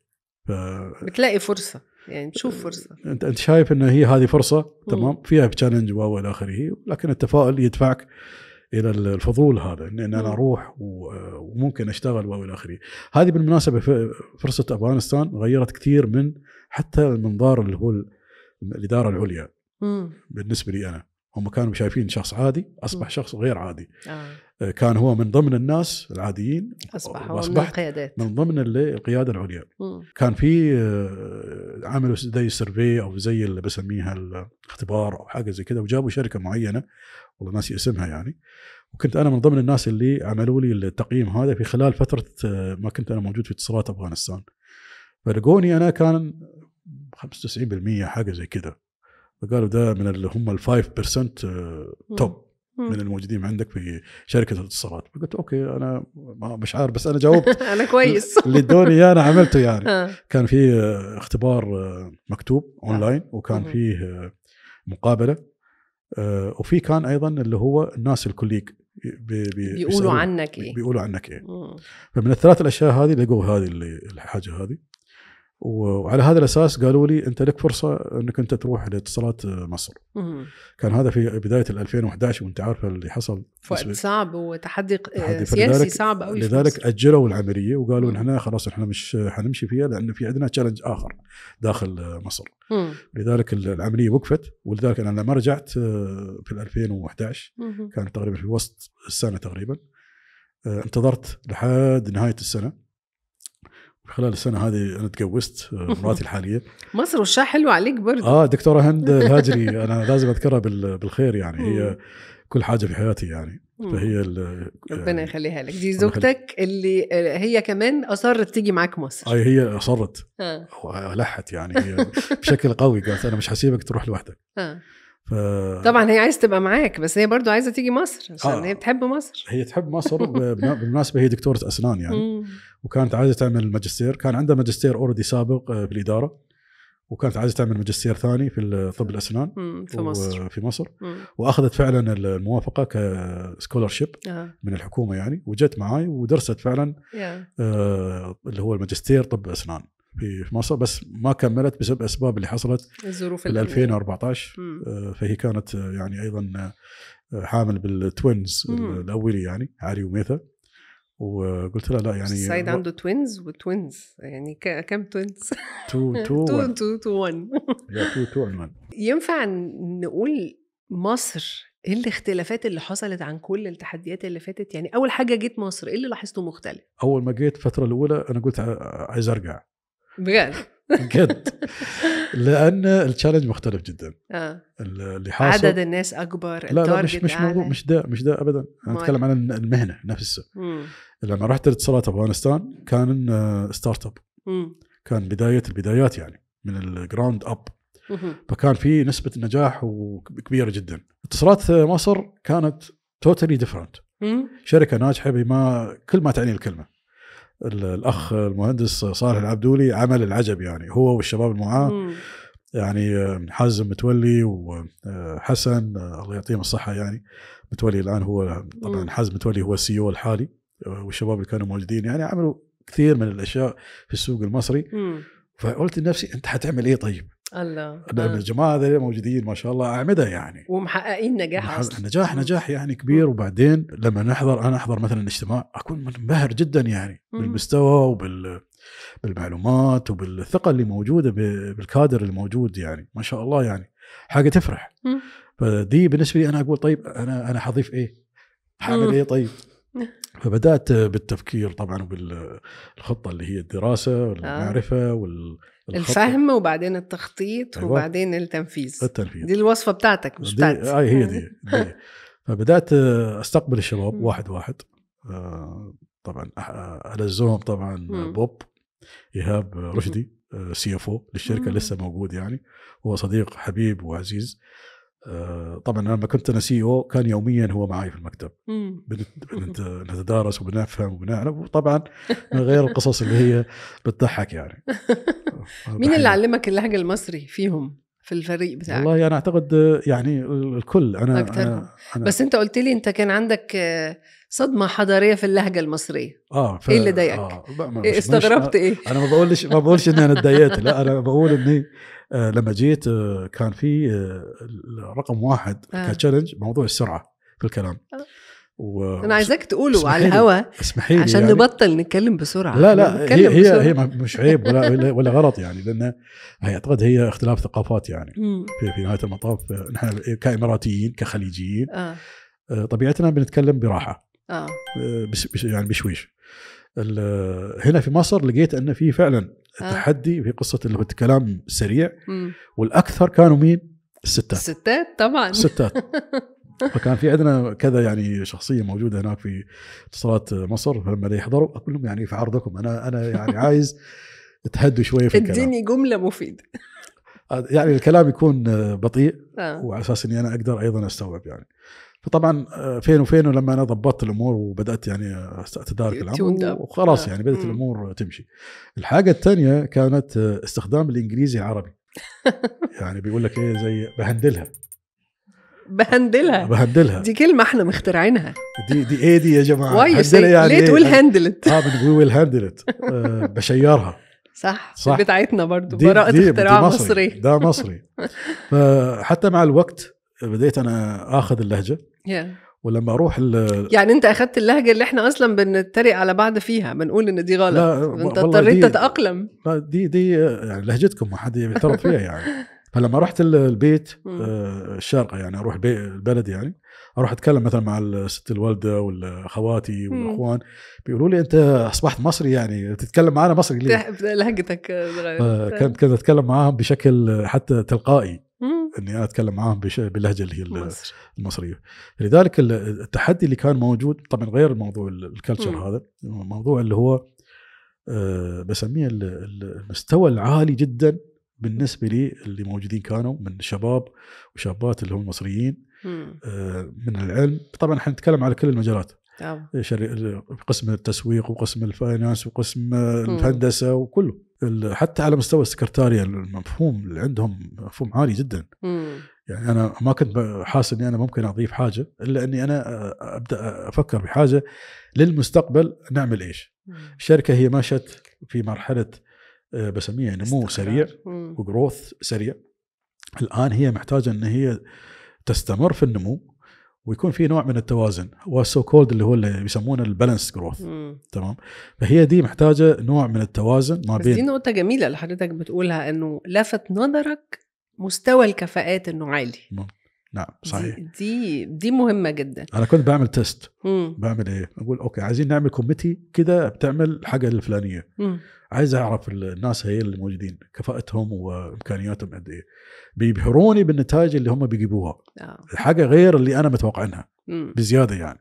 ف... بتلاقي فرصه يعني تشوف فرصه انت انت شايف ان هي هذه فرصه تمام فيها تشالنج والى اخره لكن التفاؤل يدفعك الى الفضول هذا ان انا نعم. اروح وممكن اشتغل والى اخره هذه بالمناسبه فرصه افغانستان غيرت كثير من حتى المنظار اللي هو الاداره العليا بالنسبه لي انا هم كانوا شايفين شخص عادي اصبح شخص غير عادي آه. آه. كان هو من ضمن الناس العاديين اصبح من القيادات من ضمن القياده العليا كان في آه، عملوا زي سيرفي او زي اللي بسميها الاختبار او حاجه زي كذا وجابوا شركه معينه والله ناسي اسمها يعني وكنت انا من ضمن الناس اللي عملوا لي التقييم هذا في خلال فتره آه، ما كنت انا موجود في اتصالات افغانستان فلقوني انا كان 95% حاجه زي كذا فقالوا ده من اللي هم ال 5% توب آه، من الموجودين عندك في شركه الاتصالات فقلت اوكي انا مش عارف بس انا جاوبت انا كويس اللي ادوني اياه انا عملته يعني آه. كان في اختبار مكتوب اونلاين وكان فيه مقابله آه، وفي كان ايضا اللي هو الناس الكوليج بي بي بيقولوا عنك ايه بيقولوا عنك ايه مم. فمن الثلاث الاشياء هذه لقوا هذه الحاجه هذه وعلى هذا الاساس قالوا لي انت لك فرصه انك انت تروح لاتصالات آه، مصر. مم. كان هذا في بدايه 2011 وانت عارف اللي حصل وقت صعب وتحدي تحدي آه، سياسي صعب قوي لذلك اجلوا العمليه وقالوا احنا خلاص احنا مش حنمشي فيها لان في عندنا تشالنج اخر داخل آه، مصر. مم. لذلك العمليه وقفت ولذلك انا لما رجعت في 2011 مم. كان تقريبا في وسط السنه تقريبا انتظرت لحد نهايه السنه خلال السنه هذه انا تجوزت آه، مراتي الحاليه مصر وشها حلو عليك برضه اه دكتوره هند الهاجري انا لازم اذكرها بالخير يعني هي كل حاجه في حياتي يعني فهي ربنا يعني يخليها لك دي زوجتك اللي آه، هي كمان اصرت تيجي معاك مصر اي آه، هي اصرت ولحت يعني هي بشكل قوي قالت انا مش هسيبك تروح لوحدك آه. ف... طبعا هي عايزه تبقى معاك بس هي برضو عايزه تيجي مصر عشان آه. هي بتحب مصر هي تحب مصر بالمناسبه هي دكتوره اسنان يعني وكانت عايزه تعمل ماجستير كان عندها ماجستير اوريدي سابق في آه، الاداره وكانت عايزه تعمل ماجستير ثاني في طب الاسنان في مصر في مصر مم. واخذت فعلا الموافقه كسكولرشيب آه. من الحكومه يعني وجت معاي ودرست فعلا yeah. آه اللي هو الماجستير طب اسنان في مصر بس ما كملت بسبب اسباب اللي حصلت الظروف في 2014 آه فهي كانت يعني ايضا آه، حامل بالتوينز الاولي يعني علي وميثا وقلت لها لا يعني السيد عنده توينز وتوينز يعني كم توينز؟ تو تو تو تو 1 تو تو 1 ينفع نقول مصر ايه الاختلافات اللي حصلت عن كل التحديات اللي فاتت يعني اول حاجه جيت مصر ايه اللي لاحظته مختلف اول ما جيت الفتره الاولى انا قلت عايز ارجع بجد بجد لان التشالنج مختلف جدا اه اللي حاصل عدد الناس اكبر لا لا مش مش موضوع مش ده مش ده ابدا انا اتكلم عن المهنه نفسها مم. لما رحت الاتصالات افغانستان كان ستارت اب آه، كان بدايه البدايات يعني من الجراوند اب فكان في نسبه نجاح كبيره جدا اتصالات آه، مصر كانت توتالي ديفرنت شركه ناجحه بما كل ما تعني الكلمه الاخ المهندس آه، صالح العبدولي عمل العجب يعني هو والشباب اللي معاه يعني حازم متولي وحسن الله يعطيهم الصحه يعني متولي الان هو طبعا حازم متولي هو السي او الحالي والشباب اللي كانوا موجودين يعني عملوا كثير من الاشياء في السوق المصري مم. فقلت لنفسي انت حتعمل ايه طيب؟ الله لان آه. الجماعه هذول موجودين ما شاء الله اعمده يعني ومحققين نجاح اصلا نجاح نجاح يعني كبير وبعدين لما نحضر انا احضر مثلا اجتماع اكون منبهر جدا يعني مم. بالمستوى وبال بالمعلومات وبالثقه اللي موجوده بالكادر الموجود يعني ما شاء الله يعني حاجه تفرح فدي بالنسبه لي انا اقول طيب انا انا حضيف ايه؟ حاعمل ايه طيب؟ فبدات بالتفكير طبعا بالخطه اللي هي الدراسه والمعرفه آه. وال الفهم وبعدين التخطيط أيوة. وبعدين التنفيذ التنفيذ دي الوصفه بتاعتك مش بتاعتي آه هي دي, دي. فبدات استقبل الشباب واحد واحد آه، طبعا الزهم طبعا بوب ايهاب رشدي آه، سي اف او للشركه لسه موجود يعني هو صديق حبيب وعزيز آه، طبعا لما كنت انا سي او e كان يوميا هو معي في المكتب بنتدارس وبنفهم وبنعرف وطبعا من غير القصص اللي هي بتضحك يعني مين اللي علمك اللهجه المصري فيهم في الفريق بتاعك والله انا اعتقد يعني الكل انا, أنا, أنا بس انت قلت لي انت كان عندك آه، صدمه حضاريه في اللهجه المصريه اه ف... ايه اللي ضايقك آه. استغربت ايه انا ما بقولش ما بقولش اني انا اتضايقت لا انا بقول اني آه، لما جيت آه، كان في آه، رقم واحد كتشالنج موضوع السرعه في الكلام و... انا عايزاك تقوله على الهوا اسمحي لي عشان يعني... نبطل نتكلم بسرعه لا لا هي هي, بسرعة. هي مش عيب ولا ولا غلط يعني لان هي اعتقد هي اختلاف ثقافات يعني في, في نهايه المطاف نحن كاماراتيين كخليجيين آه. طبيعتنا بنتكلم براحه آه. بس يعني بشويش هنا في مصر لقيت ان في فعلا آه. تحدي في قصه اللي هو الكلام سريع والاكثر كانوا مين؟ الستات الستات طبعا الستات فكان في عندنا كذا يعني شخصيه موجوده هناك في اتصالات مصر فلما يحضروا اقول لهم يعني في عرضكم انا انا يعني عايز تهدوا شويه في الكلام اديني جمله مفيده آه، يعني الكلام يكون آه، بطيء وعلى اساس اني انا اقدر ايضا استوعب يعني فطبعا آه، فين وفين ولما انا ضبطت الامور وبدات يعني اتدارك آه، الامر وخلاص يعني بدات الامور تمشي. الحاجه الثانيه كانت آه، استخدام الانجليزي العربي. يعني بيقول لك ايه زي بهندلها. بهندلها بهندلها دي كلمه احنا مخترعينها دي دي ايه دي يا جماعه واي يعني ليه تقول هاندلت اه بتقول ويل هاندلت بشيرها صح, صح. بتاعتنا برضه براءة اختراع مصري. مصري ده مصري فحتى مع الوقت بديت انا اخذ اللهجه yeah. ولما اروح يعني انت اخذت اللهجه اللي احنا اصلا بنتريق على بعض فيها بنقول ان دي غلط انت اضطريت تتاقلم لا دي دي يعني لهجتكم ما حد يعترف فيها يعني فلما رحت البيت آه، الشارقه يعني اروح البلد يعني اروح اتكلم مثلا مع ست الوالده والاخواتي والاخوان بيقولوا لي انت اصبحت مصري يعني تتكلم معنا مصري ليه؟ لهجتك كنت اتكلم معاهم بشكل حتى تلقائي اني انا اتكلم معاهم باللهجه اللي هي المصريه لذلك التحدي اللي كان موجود طبعا غير موضوع الكلتشر هذا الموضوع اللي هو آه، بسميه المستوى العالي جدا بالنسبه لي اللي موجودين كانوا من شباب وشابات اللي هم مصريين آه، من العلم طبعا احنا نتكلم على كل المجالات نعم. قسم التسويق وقسم الفاينانس وقسم الهندسه وكله حتى على مستوى السكرتاريه المفهوم اللي عندهم مفهوم عالي جدا مم. يعني انا ما كنت حاسس اني انا ممكن اضيف حاجه الا اني انا ابدا افكر بحاجه للمستقبل نعمل ايش؟ مم. الشركه هي ماشت في مرحله آه، بسميها نمو سريع وجروث سريع الان هي محتاجه ان هي تستمر في النمو ويكون في نوع من التوازن هو سو كولد اللي هو اللي بيسمونه البالانس جروث تمام فهي دي محتاجه نوع من التوازن ما بين بس دي نقطه جميله اللي حضرتك بتقولها انه لفت نظرك مستوى الكفاءات انه عالي مم. نعم صحيح دي, دي دي مهمه جدا انا كنت بعمل تيست بعمل ايه اقول اوكي عايزين نعمل كوميتي كده بتعمل الحاجه الفلانيه مم. عايز اعرف الناس هي اللي موجودين كفاءتهم وامكانياتهم قد ايه بيبهروني بالنتائج اللي هم بيجيبوها آه. حاجه غير اللي انا متوقعينها بزياده يعني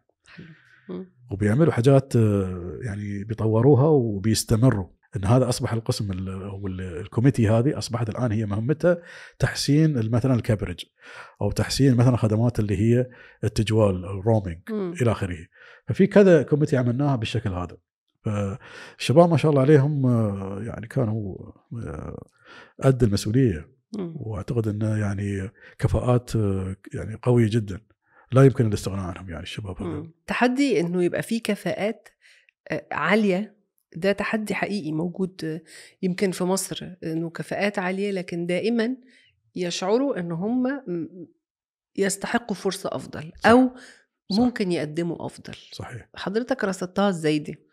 وبيعملوا حاجات يعني بيطوروها وبيستمروا ان هذا اصبح القسم او الكوميتي هذه اصبحت الان هي مهمتها تحسين مثلا الكابرج او تحسين مثلا خدمات اللي هي التجوال الرومينج الى اخره ففي كذا كوميتي عملناها بالشكل هذا فالشباب ما شاء الله عليهم آه، يعني كانوا آه، قد المسؤوليه واعتقد انه يعني كفاءات آه، يعني قويه جدا لا يمكن الاستغناء عنهم يعني الشباب هذول تحدي انه يبقى في كفاءات عاليه ده تحدي حقيقي موجود يمكن في مصر انه كفاءات عاليه لكن دائما يشعروا ان هم يستحقوا فرصه افضل صح. او ممكن صح. يقدموا افضل صحيح حضرتك رصدتها ازاي دي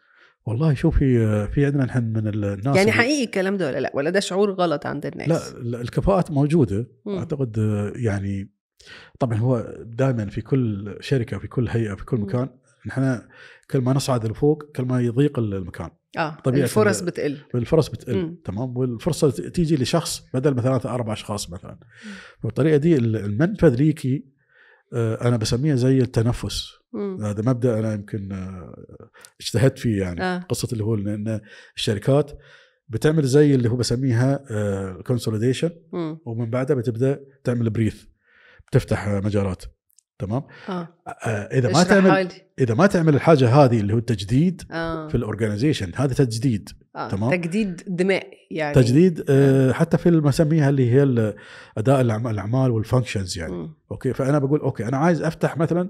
والله شوفي آه، في عندنا نحن من الناس يعني حقيقي الكلام ده ولا لا ولا ده شعور غلط عند الناس لا الكفاءات موجوده م. اعتقد آه، يعني طبعا هو دائما في كل شركه في كل هيئه في كل مكان نحن كل ما نصعد لفوق كل ما يضيق المكان اه طبيعة الفرص بتقل الفرص بتقل م. تمام والفرصه تيجي لشخص بدل ما ثلاثه اربع اشخاص مثلا بالطريقه دي المنفذ ليكي آه، انا بسميها زي التنفس مم. هذا مبدا انا يمكن آه، اجتهدت فيه يعني آه. قصه اللي هو ان الشركات بتعمل زي اللي هو بسميها كونسوليديشن آه، ومن بعدها بتبدا تعمل بريث بتفتح آه، مجالات تمام آه. آه اذا ما تعمل حالي. اذا ما تعمل الحاجه هذه اللي هو التجديد آه. في الاورجنايزيشن هذا تجديد آه. تمام تجديد دماء يعني تجديد آه حتى في المسميها اللي هي اداء الاعمال والفانكشنز يعني م. اوكي فانا بقول اوكي انا عايز افتح مثلا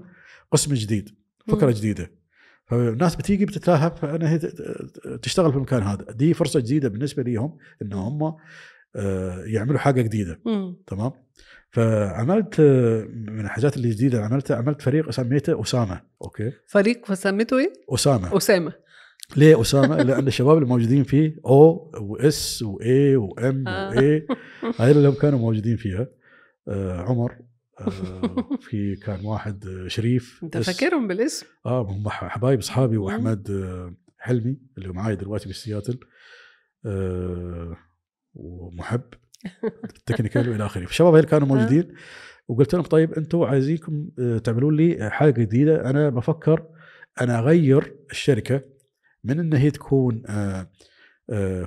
قسم جديد فكره مم. جديده فالناس بتيجي بتتلاهب فانا تشتغل في المكان هذا دي فرصه جديده بالنسبه ليهم ان هم آه، يعملوا حاجه جديده مم. تمام فعملت آه، من الحاجات الجديده اللي عملتها عملت فريق سميته اسامه اوكي فريق فسميته ايه اسامه اسامه ليه اسامه؟ لان الشباب اللي موجودين فيه او واس واي وام واي هذول اللي كانوا موجودين فيها آه، عمر آه، في كان واحد آه، شريف انت فاكرهم بالاسم؟ اه هم حبايب اصحابي واحمد آه، حلمي اللي معاي دلوقتي في سياتل ومحب تكنيكال والى اخره فالشباب هذول كانوا موجودين وقلت لهم طيب انتم عايزينكم تعملوا لي حاجه جديده انا بفكر انا اغير الشركه من ان هي تكون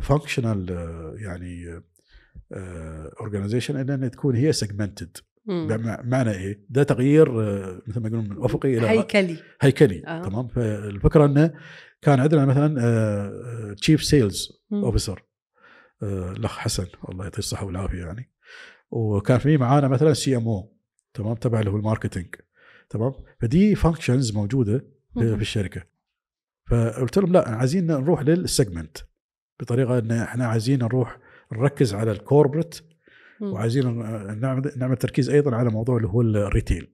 فانكشنال يعني اورجنايزيشن الى ان تكون هي سيجمنتد بمعنى ايه؟ ده تغيير آه، مثل ما يقولون من افقي الى هيكلي هيكلي آه. تمام فالفكره انه كان عندنا مثلا تشيف سيلز اوفيسر الاخ حسن الله يعطيه الصحه والعافيه يعني وكان في معانا مثلا سي ام او تمام تبع اللي هو الماركتنج تمام فدي فانكشنز موجوده في, في الشركه فقلت لهم لا عايزين نروح للسيجمنت بطريقه ان احنا عايزين نروح نركز على الكوربريت وعايزين نعمل تركيز ايضا على موضوع اللي هو الريتيل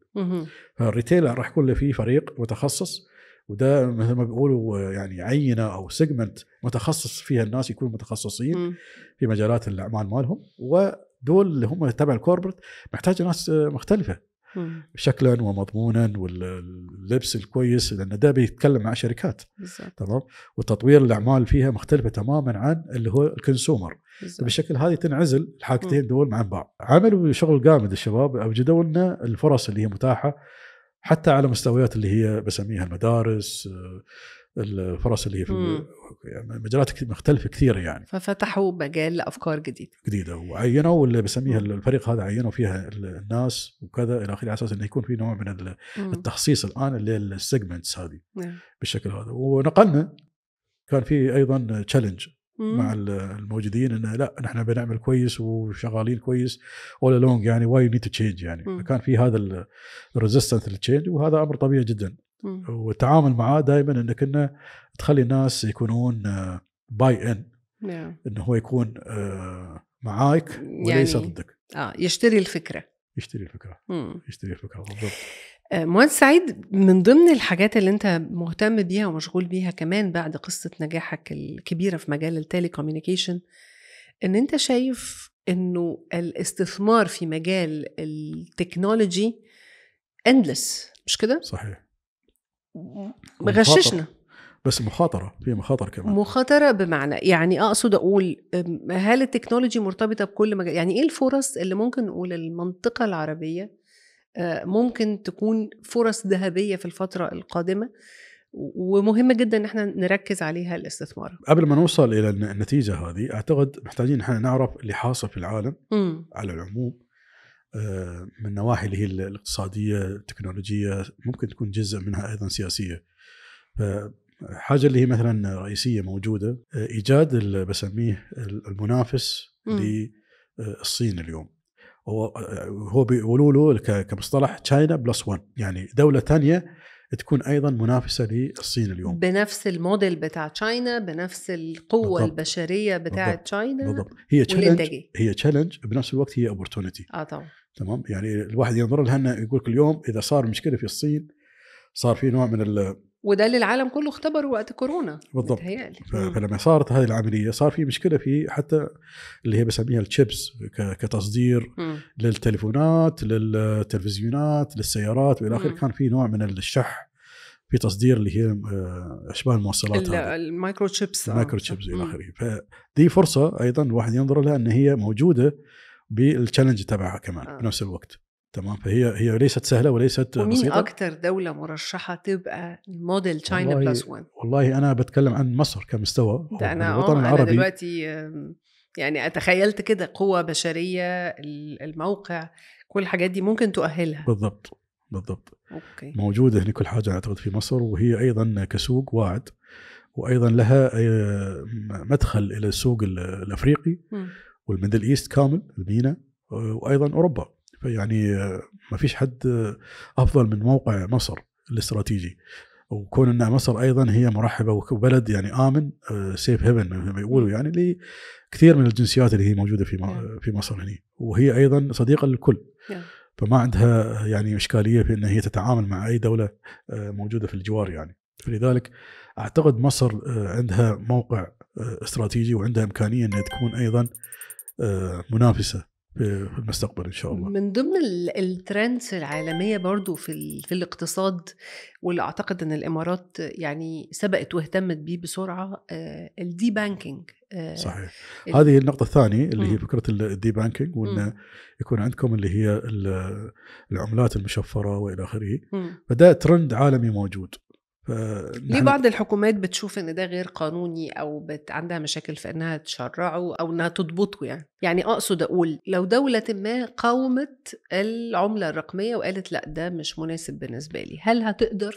فالريتيل راح يكون له فيه فريق متخصص وده مثل ما بيقولوا يعني عينه او سيجمنت متخصص فيها الناس يكونوا متخصصين في مجالات الاعمال مالهم ودول اللي هم تبع الكوربريت محتاج ناس مختلفه شكلا ومضمونا واللبس الكويس لان ده بيتكلم مع شركات تمام وتطوير الاعمال فيها مختلفه تماما عن اللي هو الكونسومر بالشكل هذه تنعزل الحاجتين دول مع بعض عملوا شغل جامد الشباب اوجدوا لنا الفرص اللي هي متاحه حتى على مستويات اللي هي بسميها المدارس آه، الفرص اللي هي في يعني مجالات مختلفه كثيره يعني ففتحوا مجال لافكار جديده جديده وعينوا اللي بسميها الفريق هذا عينوا فيها الناس وكذا الى اخره على اساس انه يكون في نوع من التخصيص الان للسيجمنتس هذه مم. نعم. بالشكل هذا ونقلنا كان في ايضا تشالنج مع الموجودين انه لا نحن بنعمل كويس وشغالين كويس اول لونج يعني واي نيد تو تشينج يعني كان فكان في هذا الريزيستنس للتشينج وهذا امر طبيعي جدا والتعامل معاه دائما انك انه تخلي الناس يكونون باي آه، ان نعم. انه هو يكون آه، معاك وليس يعني ضدك اه يشتري الفكره يشتري الفكره مم. يشتري الفكره بالضبط آه، مهندس سعيد من ضمن الحاجات اللي انت مهتم بيها ومشغول بيها كمان بعد قصه نجاحك الكبيره في مجال التالي كوميونيكيشن ان انت شايف انه الاستثمار في مجال التكنولوجي اندلس مش كده؟ صحيح غششنا بس مخاطره في مخاطر كمان مخاطره بمعنى يعني اقصد اقول هل التكنولوجي مرتبطه بكل مجال يعني ايه الفرص اللي ممكن نقول المنطقه العربيه آه، ممكن تكون فرص ذهبيه في الفتره القادمه ومهم جدا ان احنا نركز عليها الاستثمار قبل ما نوصل الى النتيجه هذه اعتقد محتاجين احنا نعرف اللي حاصل في العالم م. على العموم آه، من النواحي اللي هي الاقتصاديه التكنولوجيه ممكن تكون جزء منها ايضا سياسيه حاجه اللي هي مثلا رئيسيه موجوده آه، ايجاد بسميه المنافس للصين اليوم هو آه، بيقولوا له كمصطلح تشاينا بلس 1 يعني دوله ثانيه تكون ايضا منافسه للصين اليوم بنفس الموديل بتاع تشاينا بنفس القوه بالضبط. البشريه بتاعه تشاينا بالضبط هي تشالنج هي تشالنج بنفس الوقت هي اوبورتونيتي اه طبعا تمام يعني الواحد ينظر لها انه يقول لك اليوم اذا صار مشكله في الصين صار في نوع من ال وده اللي العالم كله اختبره وقت كورونا بالضبط فلما صارت هذه العمليه صار في مشكله في حتى اللي هي بسميها الشيبس كتصدير مم. للتليفونات للتلفزيونات للسيارات والى اخره كان في نوع من الشح في تصدير اللي هي آه، اشباه الموصلات المايكرو تشيبس آه. المايكرو تشيبس الى اخره فدي فرصه ايضا الواحد ينظر لها ان هي موجوده بالتشالنج تبعها كمان آه. بنفس الوقت تمام فهي هي ليست سهله وليست ومين بسيطه اكثر دوله مرشحه تبقى الموديل تشاينا بلس 1 والله انا بتكلم عن مصر كمستوى ده انا يعني آه، الوطن العربي أنا دلوقتي يعني اتخيلت كده قوه بشريه الموقع كل الحاجات دي ممكن تؤهلها بالضبط بالضبط أوكي. موجوده هنا كل حاجه اعتقد في مصر وهي ايضا كسوق واعد وايضا لها آه، مدخل الى السوق الافريقي م. والميدل ايست كامل المينا آه، وايضا اوروبا فيعني آه، ما فيش حد آه، افضل من موقع مصر الاستراتيجي وكون ان مصر ايضا هي مرحبه وبلد يعني امن سيف هيفن ما يقولوا يعني لكثير من الجنسيات اللي هي موجوده في نعم. في مصر هني وهي ايضا صديقه للكل نعم. فما عندها يعني اشكاليه في ان هي تتعامل مع اي دوله موجوده في الجوار يعني فلذلك اعتقد مصر عندها موقع استراتيجي وعندها امكانيه انها تكون ايضا آه، منافسه في المستقبل ان شاء الله من ضمن الترندز العالميه برضو في في الاقتصاد واللي اعتقد ان الامارات يعني سبقت واهتمت بيه بسرعه آه، الدي بانكينج آه، صحيح هذه النقطه الثانيه اللي هي فكره الدي بانكينج وان يكون عندكم اللي هي العملات المشفره والى اخره فده ترند عالمي موجود ليه بعض الحكومات بتشوف ان ده غير قانوني او بت عندها مشاكل في انها تشرعه او انها تضبطه يعني يعني اقصد اقول لو دوله ما قاومت العمله الرقميه وقالت لا ده مش مناسب بالنسبه لي هل هتقدر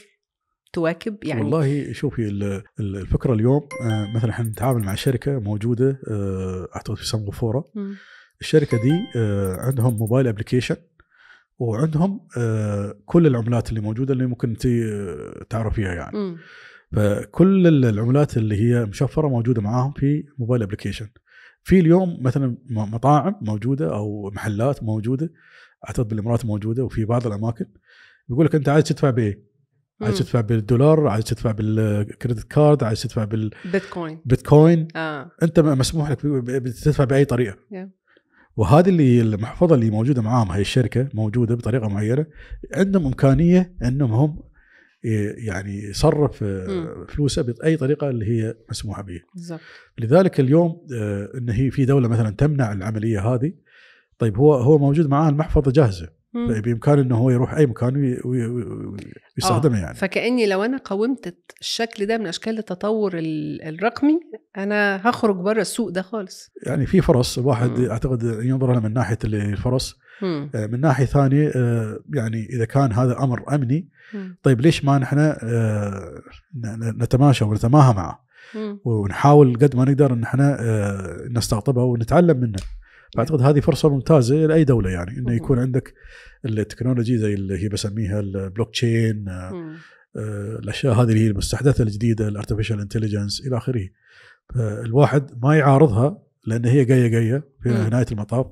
تواكب يعني والله شوفي الفكره اليوم آه، مثلا احنا بنتعامل مع شركه موجوده آه، اعتقد في سنغافوره الشركه دي آه، عندهم موبايل ابلكيشن وعندهم آه، كل العملات اللي موجوده اللي ممكن انت تعرفيها يعني فكل العملات اللي هي مشفره موجوده معاهم في موبايل ابلكيشن في اليوم مثلا مطاعم موجوده او محلات موجوده اعتقد بالامارات موجوده وفي بعض الاماكن يقول لك انت عايز تدفع بايه؟ عايز تدفع بالدولار عايز تدفع بالكريدت كارد عايز تدفع بال بيتكوين بيتكوين آه. انت مسموح لك تدفع باي طريقه yeah. وهذه اللي المحفظه اللي موجوده معاهم هاي الشركه موجوده بطريقه معينه عندهم امكانيه انهم هم يعني يصرف آه، فلوسه باي طريقه اللي هي مسموحه به. لذلك اليوم آه، ان هي في دوله مثلا تمنع العمليه هذه طيب هو هو موجود معاه المحفظه جاهزه طيب، بامكان انه هو يروح اي مكان ويستخدمه آه، يعني فكاني لو انا قاومت الشكل ده من اشكال التطور الرقمي انا هخرج بره السوق ده خالص يعني في فرص الواحد مم. اعتقد ينظر لها من ناحيه الفرص مم. آه، من ناحيه ثانيه آه، يعني اذا كان هذا امر امني مم. طيب ليش ما نحن نتماشى ونتماهى معه ونحاول قد ما نقدر ان احنا نستقطبها ونتعلم منه فاعتقد هذه فرصه ممتازه لاي دوله يعني انه يكون عندك التكنولوجي زي اللي هي بسميها البلوك تشين آه، آه، الاشياء هذه اللي هي المستحدثه الجديده الارتفيشال انتليجنس الى اخره فالواحد ما يعارضها لان هي جايه جايه في نهايه المطاف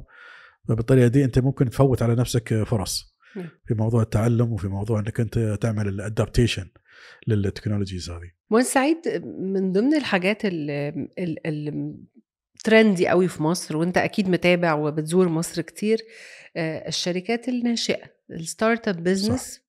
فبالطريقه دي انت ممكن تفوت على نفسك آه، فرص في موضوع التعلم وفي موضوع انك انت تعمل الادابتيشن للتكنولوجيز هذه. وين سعيد من ضمن الحاجات اللي ترندي قوي في مصر وانت اكيد متابع وبتزور مصر كتير آه، الشركات الناشئه الستارت اب بزنس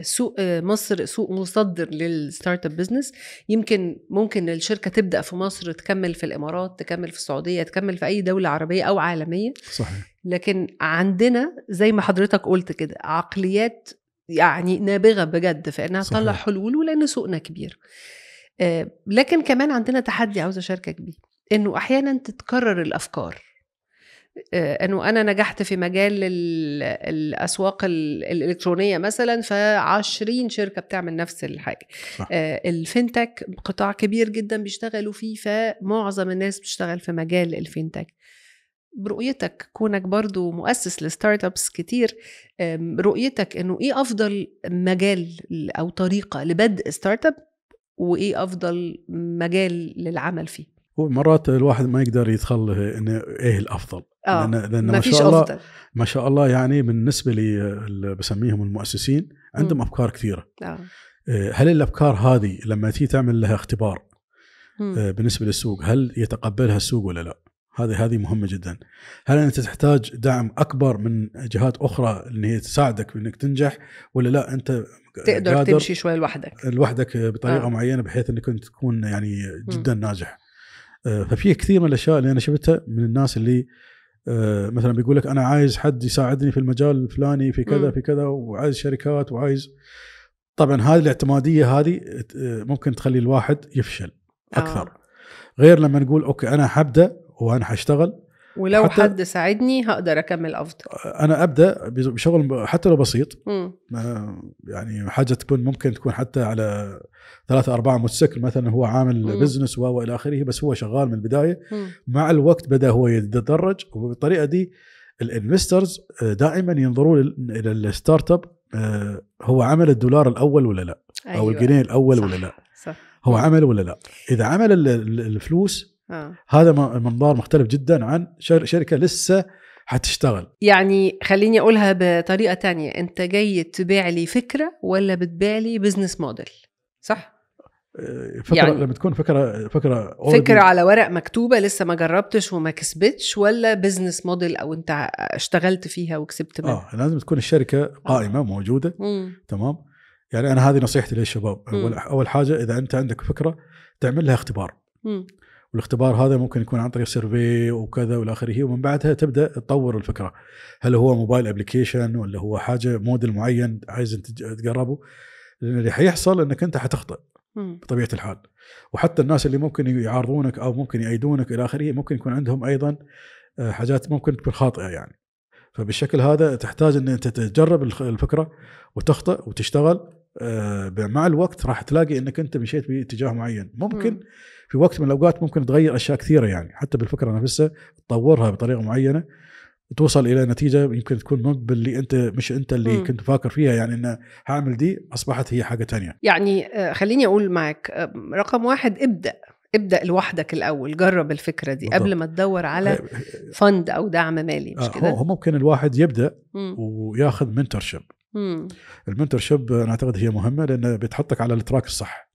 سوق آه، مصر سوق مصدر للستارت اب بزنس يمكن ممكن الشركه تبدا في مصر تكمل في الامارات تكمل في السعوديه تكمل في اي دوله عربيه او عالميه صحيح لكن عندنا زي ما حضرتك قلت كده عقليات يعني نابغه بجد في انها تطلع حلول ولان سوقنا كبير آه، لكن كمان عندنا تحدي عاوزه اشاركك بيه انه احيانا تتكرر الافكار آه، انه انا نجحت في مجال الاسواق الالكترونيه مثلا ف20 شركه بتعمل نفس الحاجه صح. آه، الفينتك قطاع كبير جدا بيشتغلوا فيه فمعظم الناس بتشتغل في مجال الفينتك برؤيتك كونك برضو مؤسس لستارت ابس كتير رؤيتك انه ايه افضل مجال او طريقه لبدء ستارت اب وايه افضل مجال للعمل فيه ومرات الواحد ما يقدر يتخلى انه ايه الافضل آه. لان, لأن ما, ما شاء الله أفضل. ما شاء الله يعني بالنسبه لي بسميهم المؤسسين عندهم م. افكار كثيره آه. آه. هل الافكار هذه لما تيجي تعمل لها اختبار م. آه، بالنسبه للسوق هل يتقبلها السوق ولا لا؟ هذه هذه مهمه جدا. هل انت تحتاج دعم اكبر من جهات اخرى ان هي تساعدك في انك تنجح ولا لا انت تقدر تمشي شوي لوحدك لوحدك بطريقه آه. معينه بحيث انك تكون يعني جدا م. ناجح. آه، ففي كثير من الاشياء اللي انا شفتها من الناس اللي آه، مثلا بيقول لك انا عايز حد يساعدني في المجال الفلاني في كذا في كذا وعايز شركات وعايز طبعا هذه الاعتماديه هذه آه، ممكن تخلي الواحد يفشل اكثر آه. غير لما نقول اوكي انا حبدا وانا حاشتغل ولو حد ساعدني هقدر اكمل افضل انا ابدا بشغل حتى لو بسيط ما يعني حاجه تكون ممكن تكون حتى على ثلاثة أربعة موتوسيكل مثلا هو عامل بزنس وإلى آخره بس هو شغال من البداية مم. مع الوقت بدأ هو يتدرج وبالطريقة دي الانفسترز آه، دائما ينظروا الى الستارت اب آه، هو عمل الدولار الاول ولا لا أيوة. او الجنيه الاول صح. ولا لا صح. هو عمل ولا لا اذا عمل الفلوس آه. هذا منظار مختلف جدا عن شركه لسه حتشتغل يعني خليني اقولها بطريقه تانية انت جاي تبيع لي فكره ولا بتبيع لي بزنس موديل صح آه، فكرة يعني لما تكون فكرة فكرة فكرة على ورق مكتوبة لسه ما جربتش وما كسبتش ولا بزنس موديل أو أنت اشتغلت فيها وكسبت منها؟ آه لازم تكون الشركة قائمة آه. موجودة مم. تمام يعني أنا هذه نصيحتي للشباب أول, أول حاجة إذا أنت عندك فكرة تعمل لها اختبار مم. والاختبار هذا ممكن يكون عن طريق سيرفي وكذا والى اخره ومن بعدها تبدا تطور الفكره هل هو موبايل ابلكيشن ولا هو حاجه موديل معين عايز تقربه لان اللي حيحصل انك انت حتخطئ بطبيعه الحال وحتى الناس اللي ممكن يعارضونك او ممكن يأيدونك الى اخره ممكن يكون عندهم ايضا آه، حاجات ممكن تكون خاطئه يعني فبالشكل هذا تحتاج ان انت تجرب الفكره وتخطئ وتشتغل آه، مع الوقت راح تلاقي انك انت مشيت باتجاه معين ممكن في وقت من الاوقات ممكن تغير اشياء كثيره يعني حتى بالفكره نفسها تطورها بطريقه معينه وتوصل الى نتيجه يمكن تكون مو باللي انت مش انت اللي م. كنت فاكر فيها يعني ان هعمل دي اصبحت هي حاجه تانية يعني آه، خليني اقول معك آه، رقم واحد ابدا ابدا لوحدك الاول جرب الفكره دي بالضبط. قبل ما تدور على فند او دعم مالي مش آه، كده هو ممكن الواحد يبدا م. وياخذ منتور شيب المنتور شيب انا اعتقد هي مهمه لان بتحطك على التراك الصح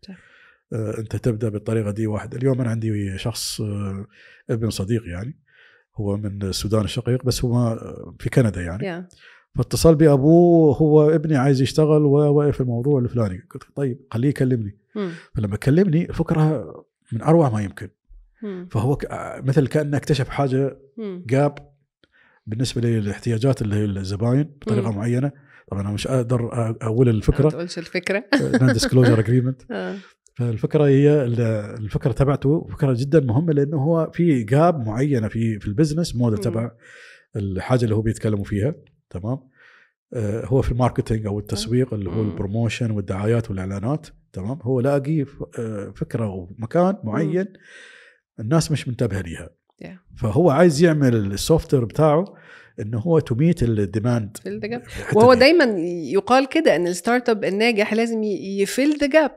آه، انت تبدا بالطريقه دي واحد اليوم انا عندي شخص آه، ابن صديق يعني هو من السودان الشقيق بس هو آه، في كندا يعني فاتصل بي ابوه هو ابني عايز يشتغل وواقف الموضوع الفلاني قلت طيب خليه يكلمني فلما كلمني الفكره من اروع ما يمكن فهو مثل كانه اكتشف حاجه جاب بالنسبه للاحتياجات اللي هي الزباين بطريقه معينه طبعا انا مش اقدر اقول الفكره ما تقولش الفكره نون ديسكلوجر اجريمنت فالفكره هي الفكره تبعته فكره جدا مهمه لانه هو في جاب معينه في في البزنس موديل تبع الحاجه اللي هو بيتكلموا فيها تمام آه، هو في الماركتينج او التسويق اللي هو البروموشن والدعايات والاعلانات تمام هو لاقي آه، فكره ومكان معين الناس مش منتبهه ليها فهو عايز يعمل السوفت وير بتاعه انه هو تو ميت الديماند وهو دايما يقال كده ان الستارت اب الناجح لازم يفيل ذا جاب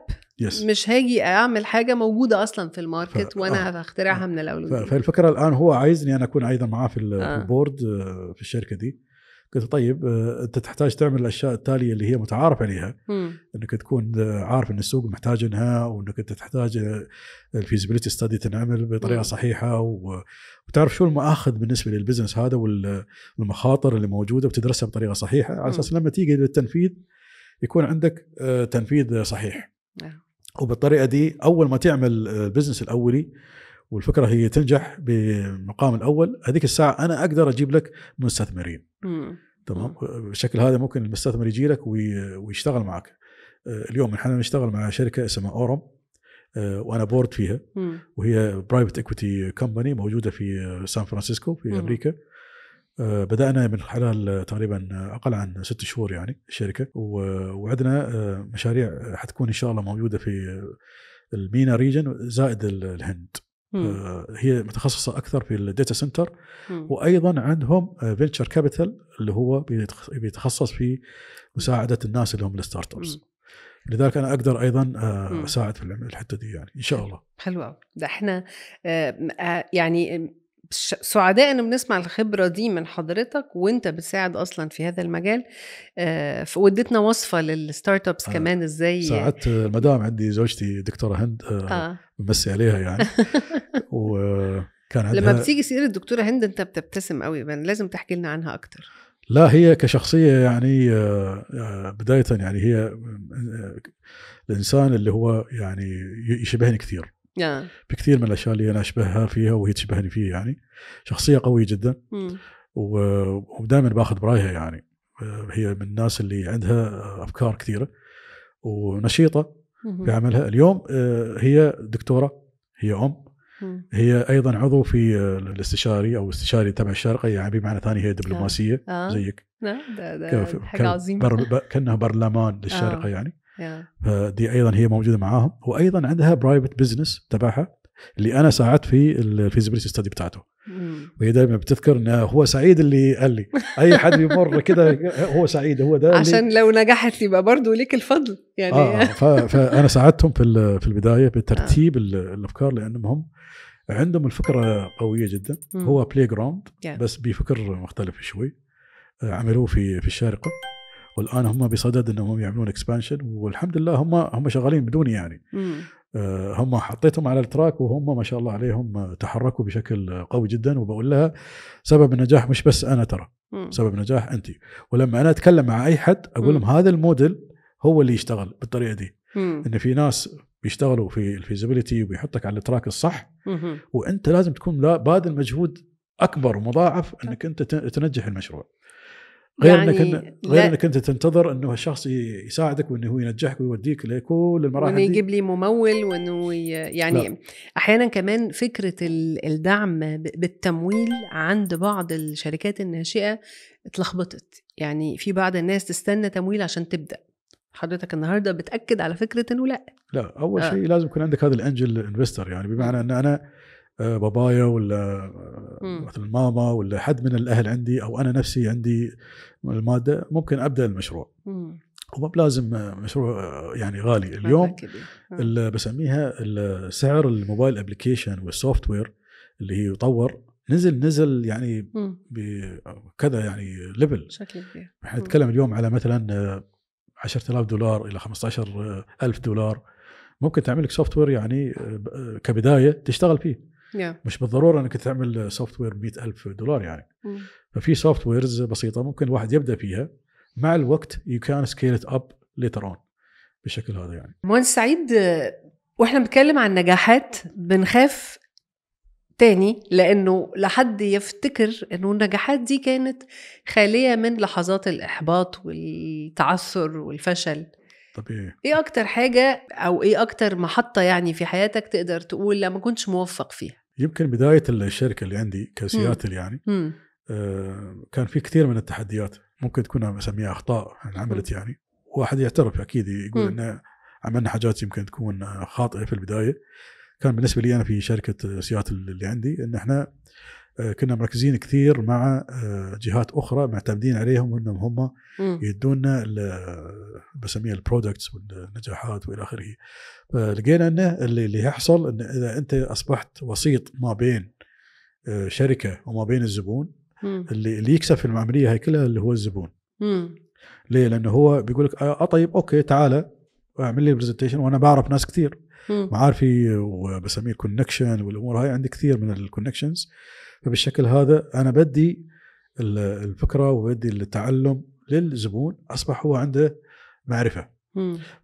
yes. مش هاجي اعمل حاجه موجوده اصلا في الماركت ف... وانا آه. هخترعها آه. من الاول فالفكره الان هو عايزني انا اكون ايضا معاه في آه. البورد آه. في الشركه دي قلت طيب آه، انت تحتاج تعمل الاشياء التاليه اللي هي متعارف عليها م. انك تكون آه، عارف ان السوق انها وانك انت تحتاج الفيزيبيليتي ستادي تنعمل بطريقه م. صحيحه وتعرف شو المآخذ بالنسبه للبزنس هذا والمخاطر اللي موجوده وتدرسها بطريقه صحيحه على اساس لما تيجي للتنفيذ يكون عندك تنفيذ صحيح. وبالطريقه دي اول ما تعمل البزنس آه، الاولي والفكره هي تنجح بالمقام الاول هذيك الساعه انا اقدر اجيب لك مستثمرين تمام بالشكل هذا ممكن المستثمر يجي لك ويشتغل معك آه، اليوم احنا نشتغل مع شركه اسمها اورم آه، وانا بورد فيها وهي برايفت اكويتي كومباني موجوده في سان فرانسيسكو في امريكا آه، بدانا من خلال تقريبا اقل عن ست شهور يعني الشركه وعندنا آه، مشاريع حتكون ان شاء الله موجوده في المينا ريجن زائد الهند مم. آه، هي متخصصه اكثر في الداتا سنتر وايضا عندهم فينتشر كابيتال اللي هو بيتخصص في مساعده الناس اللي هم الستارت ابس لذلك انا اقدر ايضا اساعد في الحته دي يعني ان شاء الله حلو ده احنا يعني سعداء ان بنسمع الخبره دي من حضرتك وانت بتساعد اصلا في هذا المجال وديتنا آه، واديتنا وصفه للستارت ابس آه، كمان ازاي ساعدت المدام عندي زوجتي دكتوره هند آه, آه. بمسي عليها يعني وكان عندها لما بتيجي سيره الدكتوره هند انت بتبتسم قوي لازم تحكي لنا عنها اكتر لا هي كشخصية يعني آه، بداية يعني هي الإنسان اللي هو يعني يشبهني كثير yeah. نعم. بكثير من الاشياء اللي انا اشبهها فيها وهي تشبهني فيه يعني شخصيه قويه جدا mm. ودائما باخذ برايها يعني هي من الناس اللي عندها افكار كثيره ونشيطه في عملها اليوم آه، هي دكتوره هي ام هي ايضا عضو في الاستشاري او استشاري تبع الشرقيه يعني بمعنى ثاني هي آه. دبلوماسيه آه. آه. زيك نعم ده, ده حاجه عظيمه كانها برلمان آه. للشارقه يعني فدي آه، ايضا هي موجوده معاهم وايضا عندها برايفت بزنس تبعها اللي انا ساعدت في الفيزيبيليتي ستدي بتاعته mm. وهي دايما بتذكر انه هو سعيد اللي قال لي اي حد بيمر كده هو سعيد هو ده عشان لو نجحت يبقى برضه ليك الفضل يعني آه, آه، فانا ساعدتهم في في البدايه بترتيب آه. الافكار لانهم هم عندهم الفكره قويه جدا مم. Mm. هو بلاي جراوند yeah. بس بفكر مختلف شوي آه، عملوه في في الشارقه والان هم بصدد انهم يعملون اكسبانشن والحمد لله هم هم شغالين بدوني يعني آه، هم حطيتهم على التراك وهم ما شاء الله عليهم آه، تحركوا بشكل قوي جدا وبقول لها سبب النجاح مش بس انا ترى سبب النجاح انت ولما انا اتكلم مع اي حد اقول لهم هذا الموديل هو اللي يشتغل بالطريقه دي ان في ناس بيشتغلوا في الفيزيبيليتي وبيحطك على التراك الصح وانت لازم تكون باذل مجهود اكبر ومضاعف انك انت تنجح المشروع غير يعني انك إن غير انك انت تنتظر انه الشخص يساعدك وانه هو ينجحك ويوديك لكل المراحل وانه يجيب لي ممول وانه يعني لا. احيانا كمان فكره الدعم بالتمويل عند بعض الشركات الناشئه اتلخبطت يعني في بعض الناس تستنى تمويل عشان تبدا حضرتك النهارده بتاكد على فكره انه لا لا اول آه. شيء لازم يكون عندك هذا الانجل انفستر يعني بمعنى ان انا آه، بابايا ولا مثلا ماما ولا حد من الاهل عندي او انا نفسي عندي الماده ممكن ابدا المشروع وما بلازم مشروع آه، يعني غالي اليوم آه. اللي بسميها سعر الموبايل ابلكيشن والسوفت وير اللي هي يطور نزل نزل يعني بكذا يعني ليفل شكل كبير احنا نتكلم اليوم على مثلا 10000 دولار الى 15000 دولار ممكن تعمل لك سوفت وير يعني كبدايه تشتغل فيه yeah. مش بالضروره انك تعمل سوفت وير ب 100000 دولار يعني mm. ففي سوفت ويرز بسيطه ممكن الواحد يبدا فيها مع الوقت يو كان سكيل ات اب ليتر اون بالشكل هذا يعني مهندس سعيد واحنا بنتكلم عن نجاحات بنخاف تاني لانه لحد يفتكر انه النجاحات دي كانت خاليه من لحظات الاحباط والتعثر والفشل طبيعي ايه اكتر حاجه او ايه اكتر محطه يعني في حياتك تقدر تقول لا ما كنتش موفق فيها يمكن بدايه الشركه اللي عندي كسياتل يعني آه، كان في كثير من التحديات ممكن تكون اسميها اخطاء انعملت يعني واحد يعترف اكيد يقول انه عملنا حاجات يمكن تكون خاطئه في البدايه كان بالنسبه لي انا في شركه سياتل اللي عندي ان احنا آه، كنا مركزين كثير مع آه، جهات اخرى معتمدين عليهم انهم هم يدونا بسميها البرودكتس والنجاحات والى اخره فلقينا انه اللي يحصل ان اذا انت اصبحت وسيط ما بين آه، شركه وما بين الزبون اللي اللي يكسب في العمليه هاي كلها اللي هو الزبون ليه؟ لانه هو بيقول لك اه طيب اوكي تعالى اعمل لي برزنتيشن وانا بعرف ناس كثير معارفي وبسميه كونكشن والامور هاي عندي كثير من الكونكشنز فبالشكل هذا انا بدي الفكره وبدي التعلم للزبون اصبح هو عنده معرفه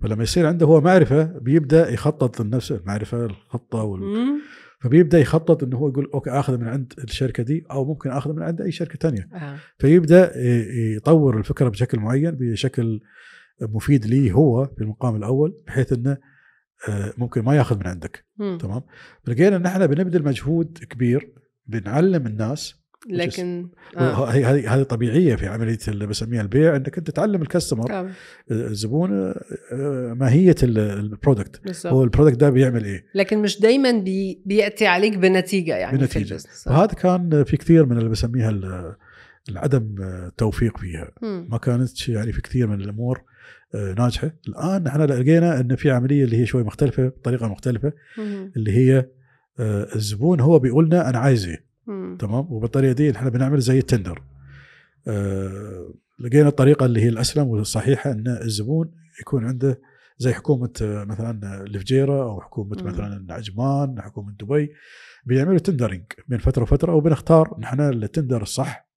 فلما يصير عنده هو معرفه بيبدا يخطط لنفسه المعرفه الخطه وال... فبيبدا يخطط انه هو يقول اوكي اخذ من عند الشركه دي او ممكن اخذ من عند اي شركه ثانيه آه. فيبدا يطور الفكره بشكل معين بشكل مفيد لي هو في المقام الاول بحيث انه آه، ممكن ما ياخذ من عندك مم. تمام فلقينا ان احنا بنبذل مجهود كبير بنعلم الناس لكن هذه آه. هذه طبيعيه في عمليه اللي بسميها البيع انك انت تعلم الكاستمر آه. آه، الزبون آه، ماهيه البرودكت هو البرودكت ده بيعمل ايه لكن مش دايما بي بياتي عليك بنتيجه يعني بنتيجه وهذا كان في كثير من اللي بسميها العدم التوفيق فيها م. ما كانت يعني في كثير من الامور ناجحه الان احنا لقينا ان في عمليه اللي هي شوي مختلفه بطريقه مختلفه م. اللي هي آه، الزبون هو بيقول لنا انا عايز ايه تمام وبالطريقه دي احنا بنعمل زي التندر أه لقينا الطريقه اللي هي الاسلم والصحيحه ان الزبون يكون عنده زي حكومه آه، مثلا الفجيره او حكومه مم. مثلا العجمان حكومه دبي بيعملوا تندرنج بين فتره وفتره وبنختار نحن التندر الصح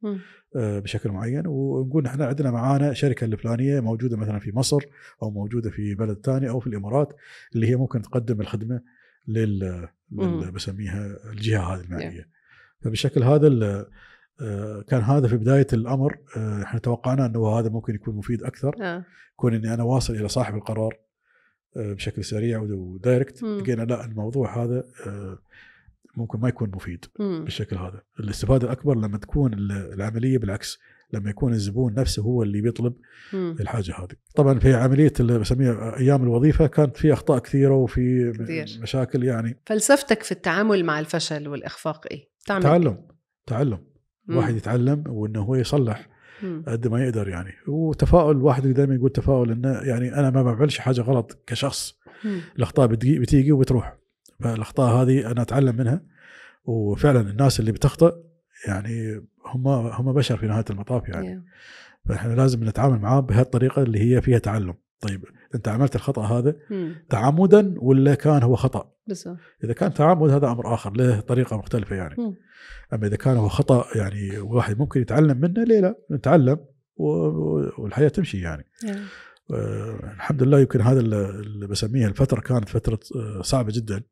آه، بشكل معين ونقول نحن عندنا معانا شركه الفلانيه موجوده مثلا في مصر او موجوده في بلد ثاني او في الامارات اللي هي ممكن تقدم الخدمه لل, إمم. بسميها الجهه هذه المعنيه فبشكل هذا آه، كان هذا في بدايه الامر آه، احنا توقعنا انه هذا ممكن يكون مفيد اكثر آه. كون اني انا واصل الى صاحب القرار بشكل سريع ودايركت إمم. لقينا لا الموضوع هذا ممكن ما يكون مفيد إمم. بالشكل هذا الاستفاده الاكبر لما تكون العمليه بالعكس لما يكون الزبون نفسه هو اللي بيطلب مم. الحاجه هذه طبعا في عمليه اللي بسميها ايام الوظيفه كانت في اخطاء كثيره وفي كثير. مشاكل يعني فلسفتك في التعامل مع الفشل والاخفاق ايه تعمل تعلم إيه؟ تعلم مم. واحد يتعلم وانه هو يصلح قد ما يقدر يعني وتفاؤل الواحد دائما يقول تفاؤل انه يعني انا ما بعملش حاجه غلط كشخص مم. الاخطاء بتيجي وبتروح فالاخطاء هذه انا اتعلم منها وفعلا الناس اللي بتخطئ يعني هم هم بشر في نهايه المطاف يعني yeah. فاحنا لازم نتعامل معاه بهالطريقه اللي هي فيها تعلم طيب انت عملت الخطا هذا hmm. تعمدا ولا كان هو خطا بالضبط اذا كان تعمد هذا امر اخر له طريقه مختلفه يعني مم. Hmm. اما اذا كان هو خطا يعني واحد ممكن يتعلم منه ليه لا نتعلم والحياه تمشي يعني آه الحمد لله يمكن هذا اللي بسميها الفتره كانت فتره آه، صعبه جدا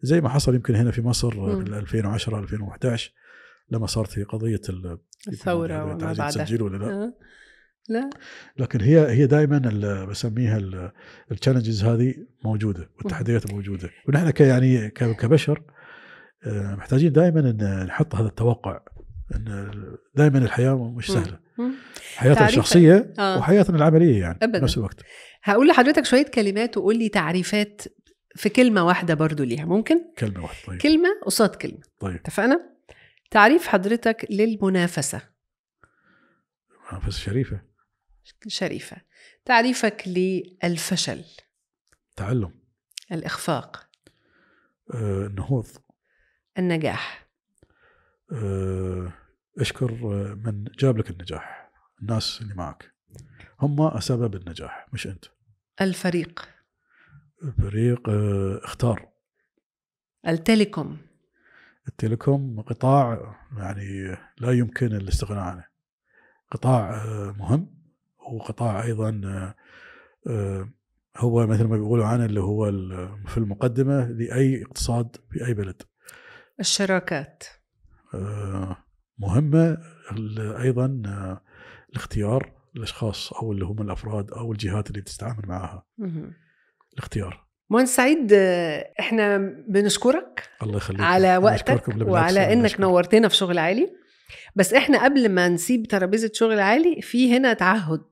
زي ما حصل يمكن هنا في مصر من 2010 2011 لما صارت هي قضيه الثوره يعني وما بعدها تسجيل ولا لا أه. لا لكن هي هي دائما بسميها التشالنجز هذه موجوده والتحديات موجوده ونحن يعني كبشر أه، محتاجين دائما ان نحط هذا التوقع ان دائما الحياه مش سهله حياتنا الشخصيه آه. وحياتنا العمليه يعني أبداً. نفس الوقت هقول لحضرتك شويه كلمات وقول لي تعريفات في كلمه واحده برضو ليها ممكن كلمه واحده طيب. كلمه قصاد كلمه طيب اتفقنا تعريف حضرتك للمنافسة منافسة شريفة شريفة تعريفك للفشل تعلم الإخفاق آه، النهوض النجاح آه، اشكر آه، من جاب لك النجاح الناس اللي معك هم سبب النجاح مش انت الفريق الفريق آه، اختار التليكوم التليكوم قطاع يعني لا يمكن الاستغناء عنه قطاع آه، مهم وقطاع ايضا آه، آه، هو مثل ما بيقولوا عنه اللي هو في المقدمه لاي اقتصاد في اي بلد الشراكات مهمه ايضا الاختيار الاشخاص او اللي هم الافراد او الجهات اللي تستعمل معها الاختيار مهندس سعيد احنا بنشكرك الله يخليك على وقتك وعلى انك نورتنا في شغل عالي بس احنا قبل ما نسيب ترابيزه شغل عالي في هنا تعهد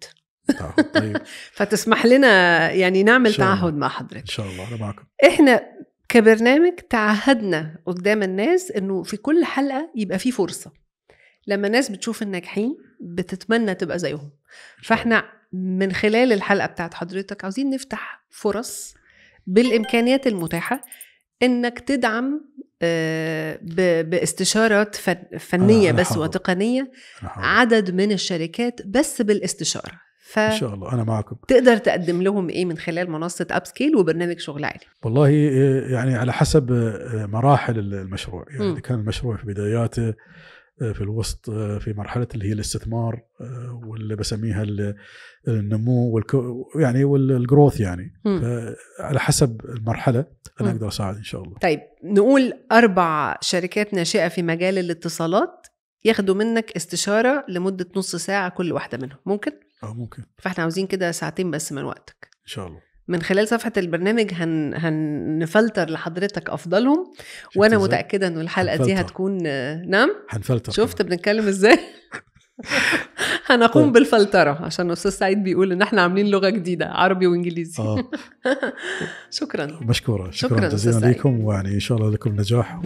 طيب فتسمح لنا يعني نعمل تعهد مع حضرتك ان شاء الله انا معكم احنا كبرنامج تعهدنا قدام الناس انه في كل حلقه يبقى في فرصه لما الناس بتشوف الناجحين بتتمنى تبقى زيهم فاحنا من خلال الحلقه بتاعت حضرتك عاوزين نفتح فرص بالامكانيات المتاحه انك تدعم آه، باستشارات فنيه بس وتقنيه عدد من الشركات بس بالاستشاره ف... ان شاء الله انا معكم تقدر تقدم لهم ايه من خلال منصه اب سكيل وبرنامج شغل عالي والله آه، يعني على حسب آه، مراحل المشروع يعني اذا كان المشروع في بداياته آه، في الوسط آه، في مرحله اللي هي الاستثمار آه، واللي بسميها النمو والكو يعني والجروث يعني على حسب المرحله انا اقدر اساعد ان شاء الله طيب نقول اربع شركات ناشئه في مجال الاتصالات ياخدوا منك استشاره لمده نص ساعه كل واحده منهم ممكن اه ممكن فاحنا عاوزين كده ساعتين بس من وقتك ان شاء الله من خلال صفحة البرنامج هن... هنفلتر لحضرتك أفضلهم وأنا متأكدة ان الحلقة هنفلتر. دي هتكون نعم هنفلتر شفت بنتكلم إزاي هنقوم طيب. بالفلترة عشان أستاذ سعيد بيقول إن إحنا عاملين لغة جديدة عربي وإنجليزي آه. شكرا مشكورة شكرا, شكرا جزيلا لكم ويعني إن شاء الله لكم نجاح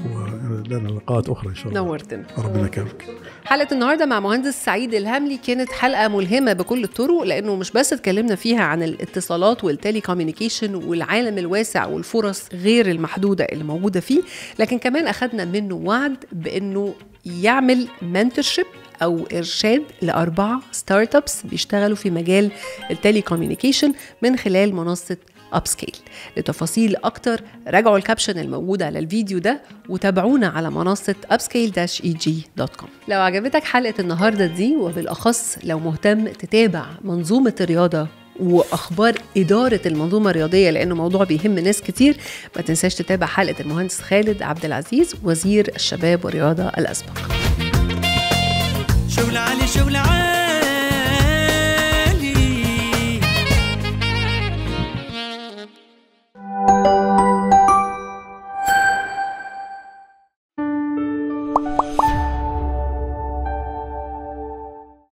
ولنا لقاءات أخرى إن شاء الله نورتنا ربنا يكرمك حلقة النهاردة مع مهندس سعيد الهملي كانت حلقة ملهمة بكل الطرق لأنه مش بس اتكلمنا فيها عن الاتصالات والتالي كوميونيكيشن والعالم الواسع والفرص غير المحدودة اللي موجودة فيه لكن كمان أخذنا منه وعد بأنه يعمل منتورشيب او ارشاد لاربعه ستارت ابس بيشتغلوا في مجال التلي كوميونيكيشن من خلال منصه اب سكيل لتفاصيل اكتر راجعوا الكابشن الموجود على الفيديو ده وتابعونا على منصه upscale-eg.com لو عجبتك حلقه النهارده دي وبالاخص لو مهتم تتابع منظومه الرياضه واخبار اداره المنظومه الرياضيه لانه موضوع بيهم ناس كتير ما تنساش تتابع حلقه المهندس خالد عبد العزيز وزير الشباب والرياضه الاسبق شغل عالي شغل عالي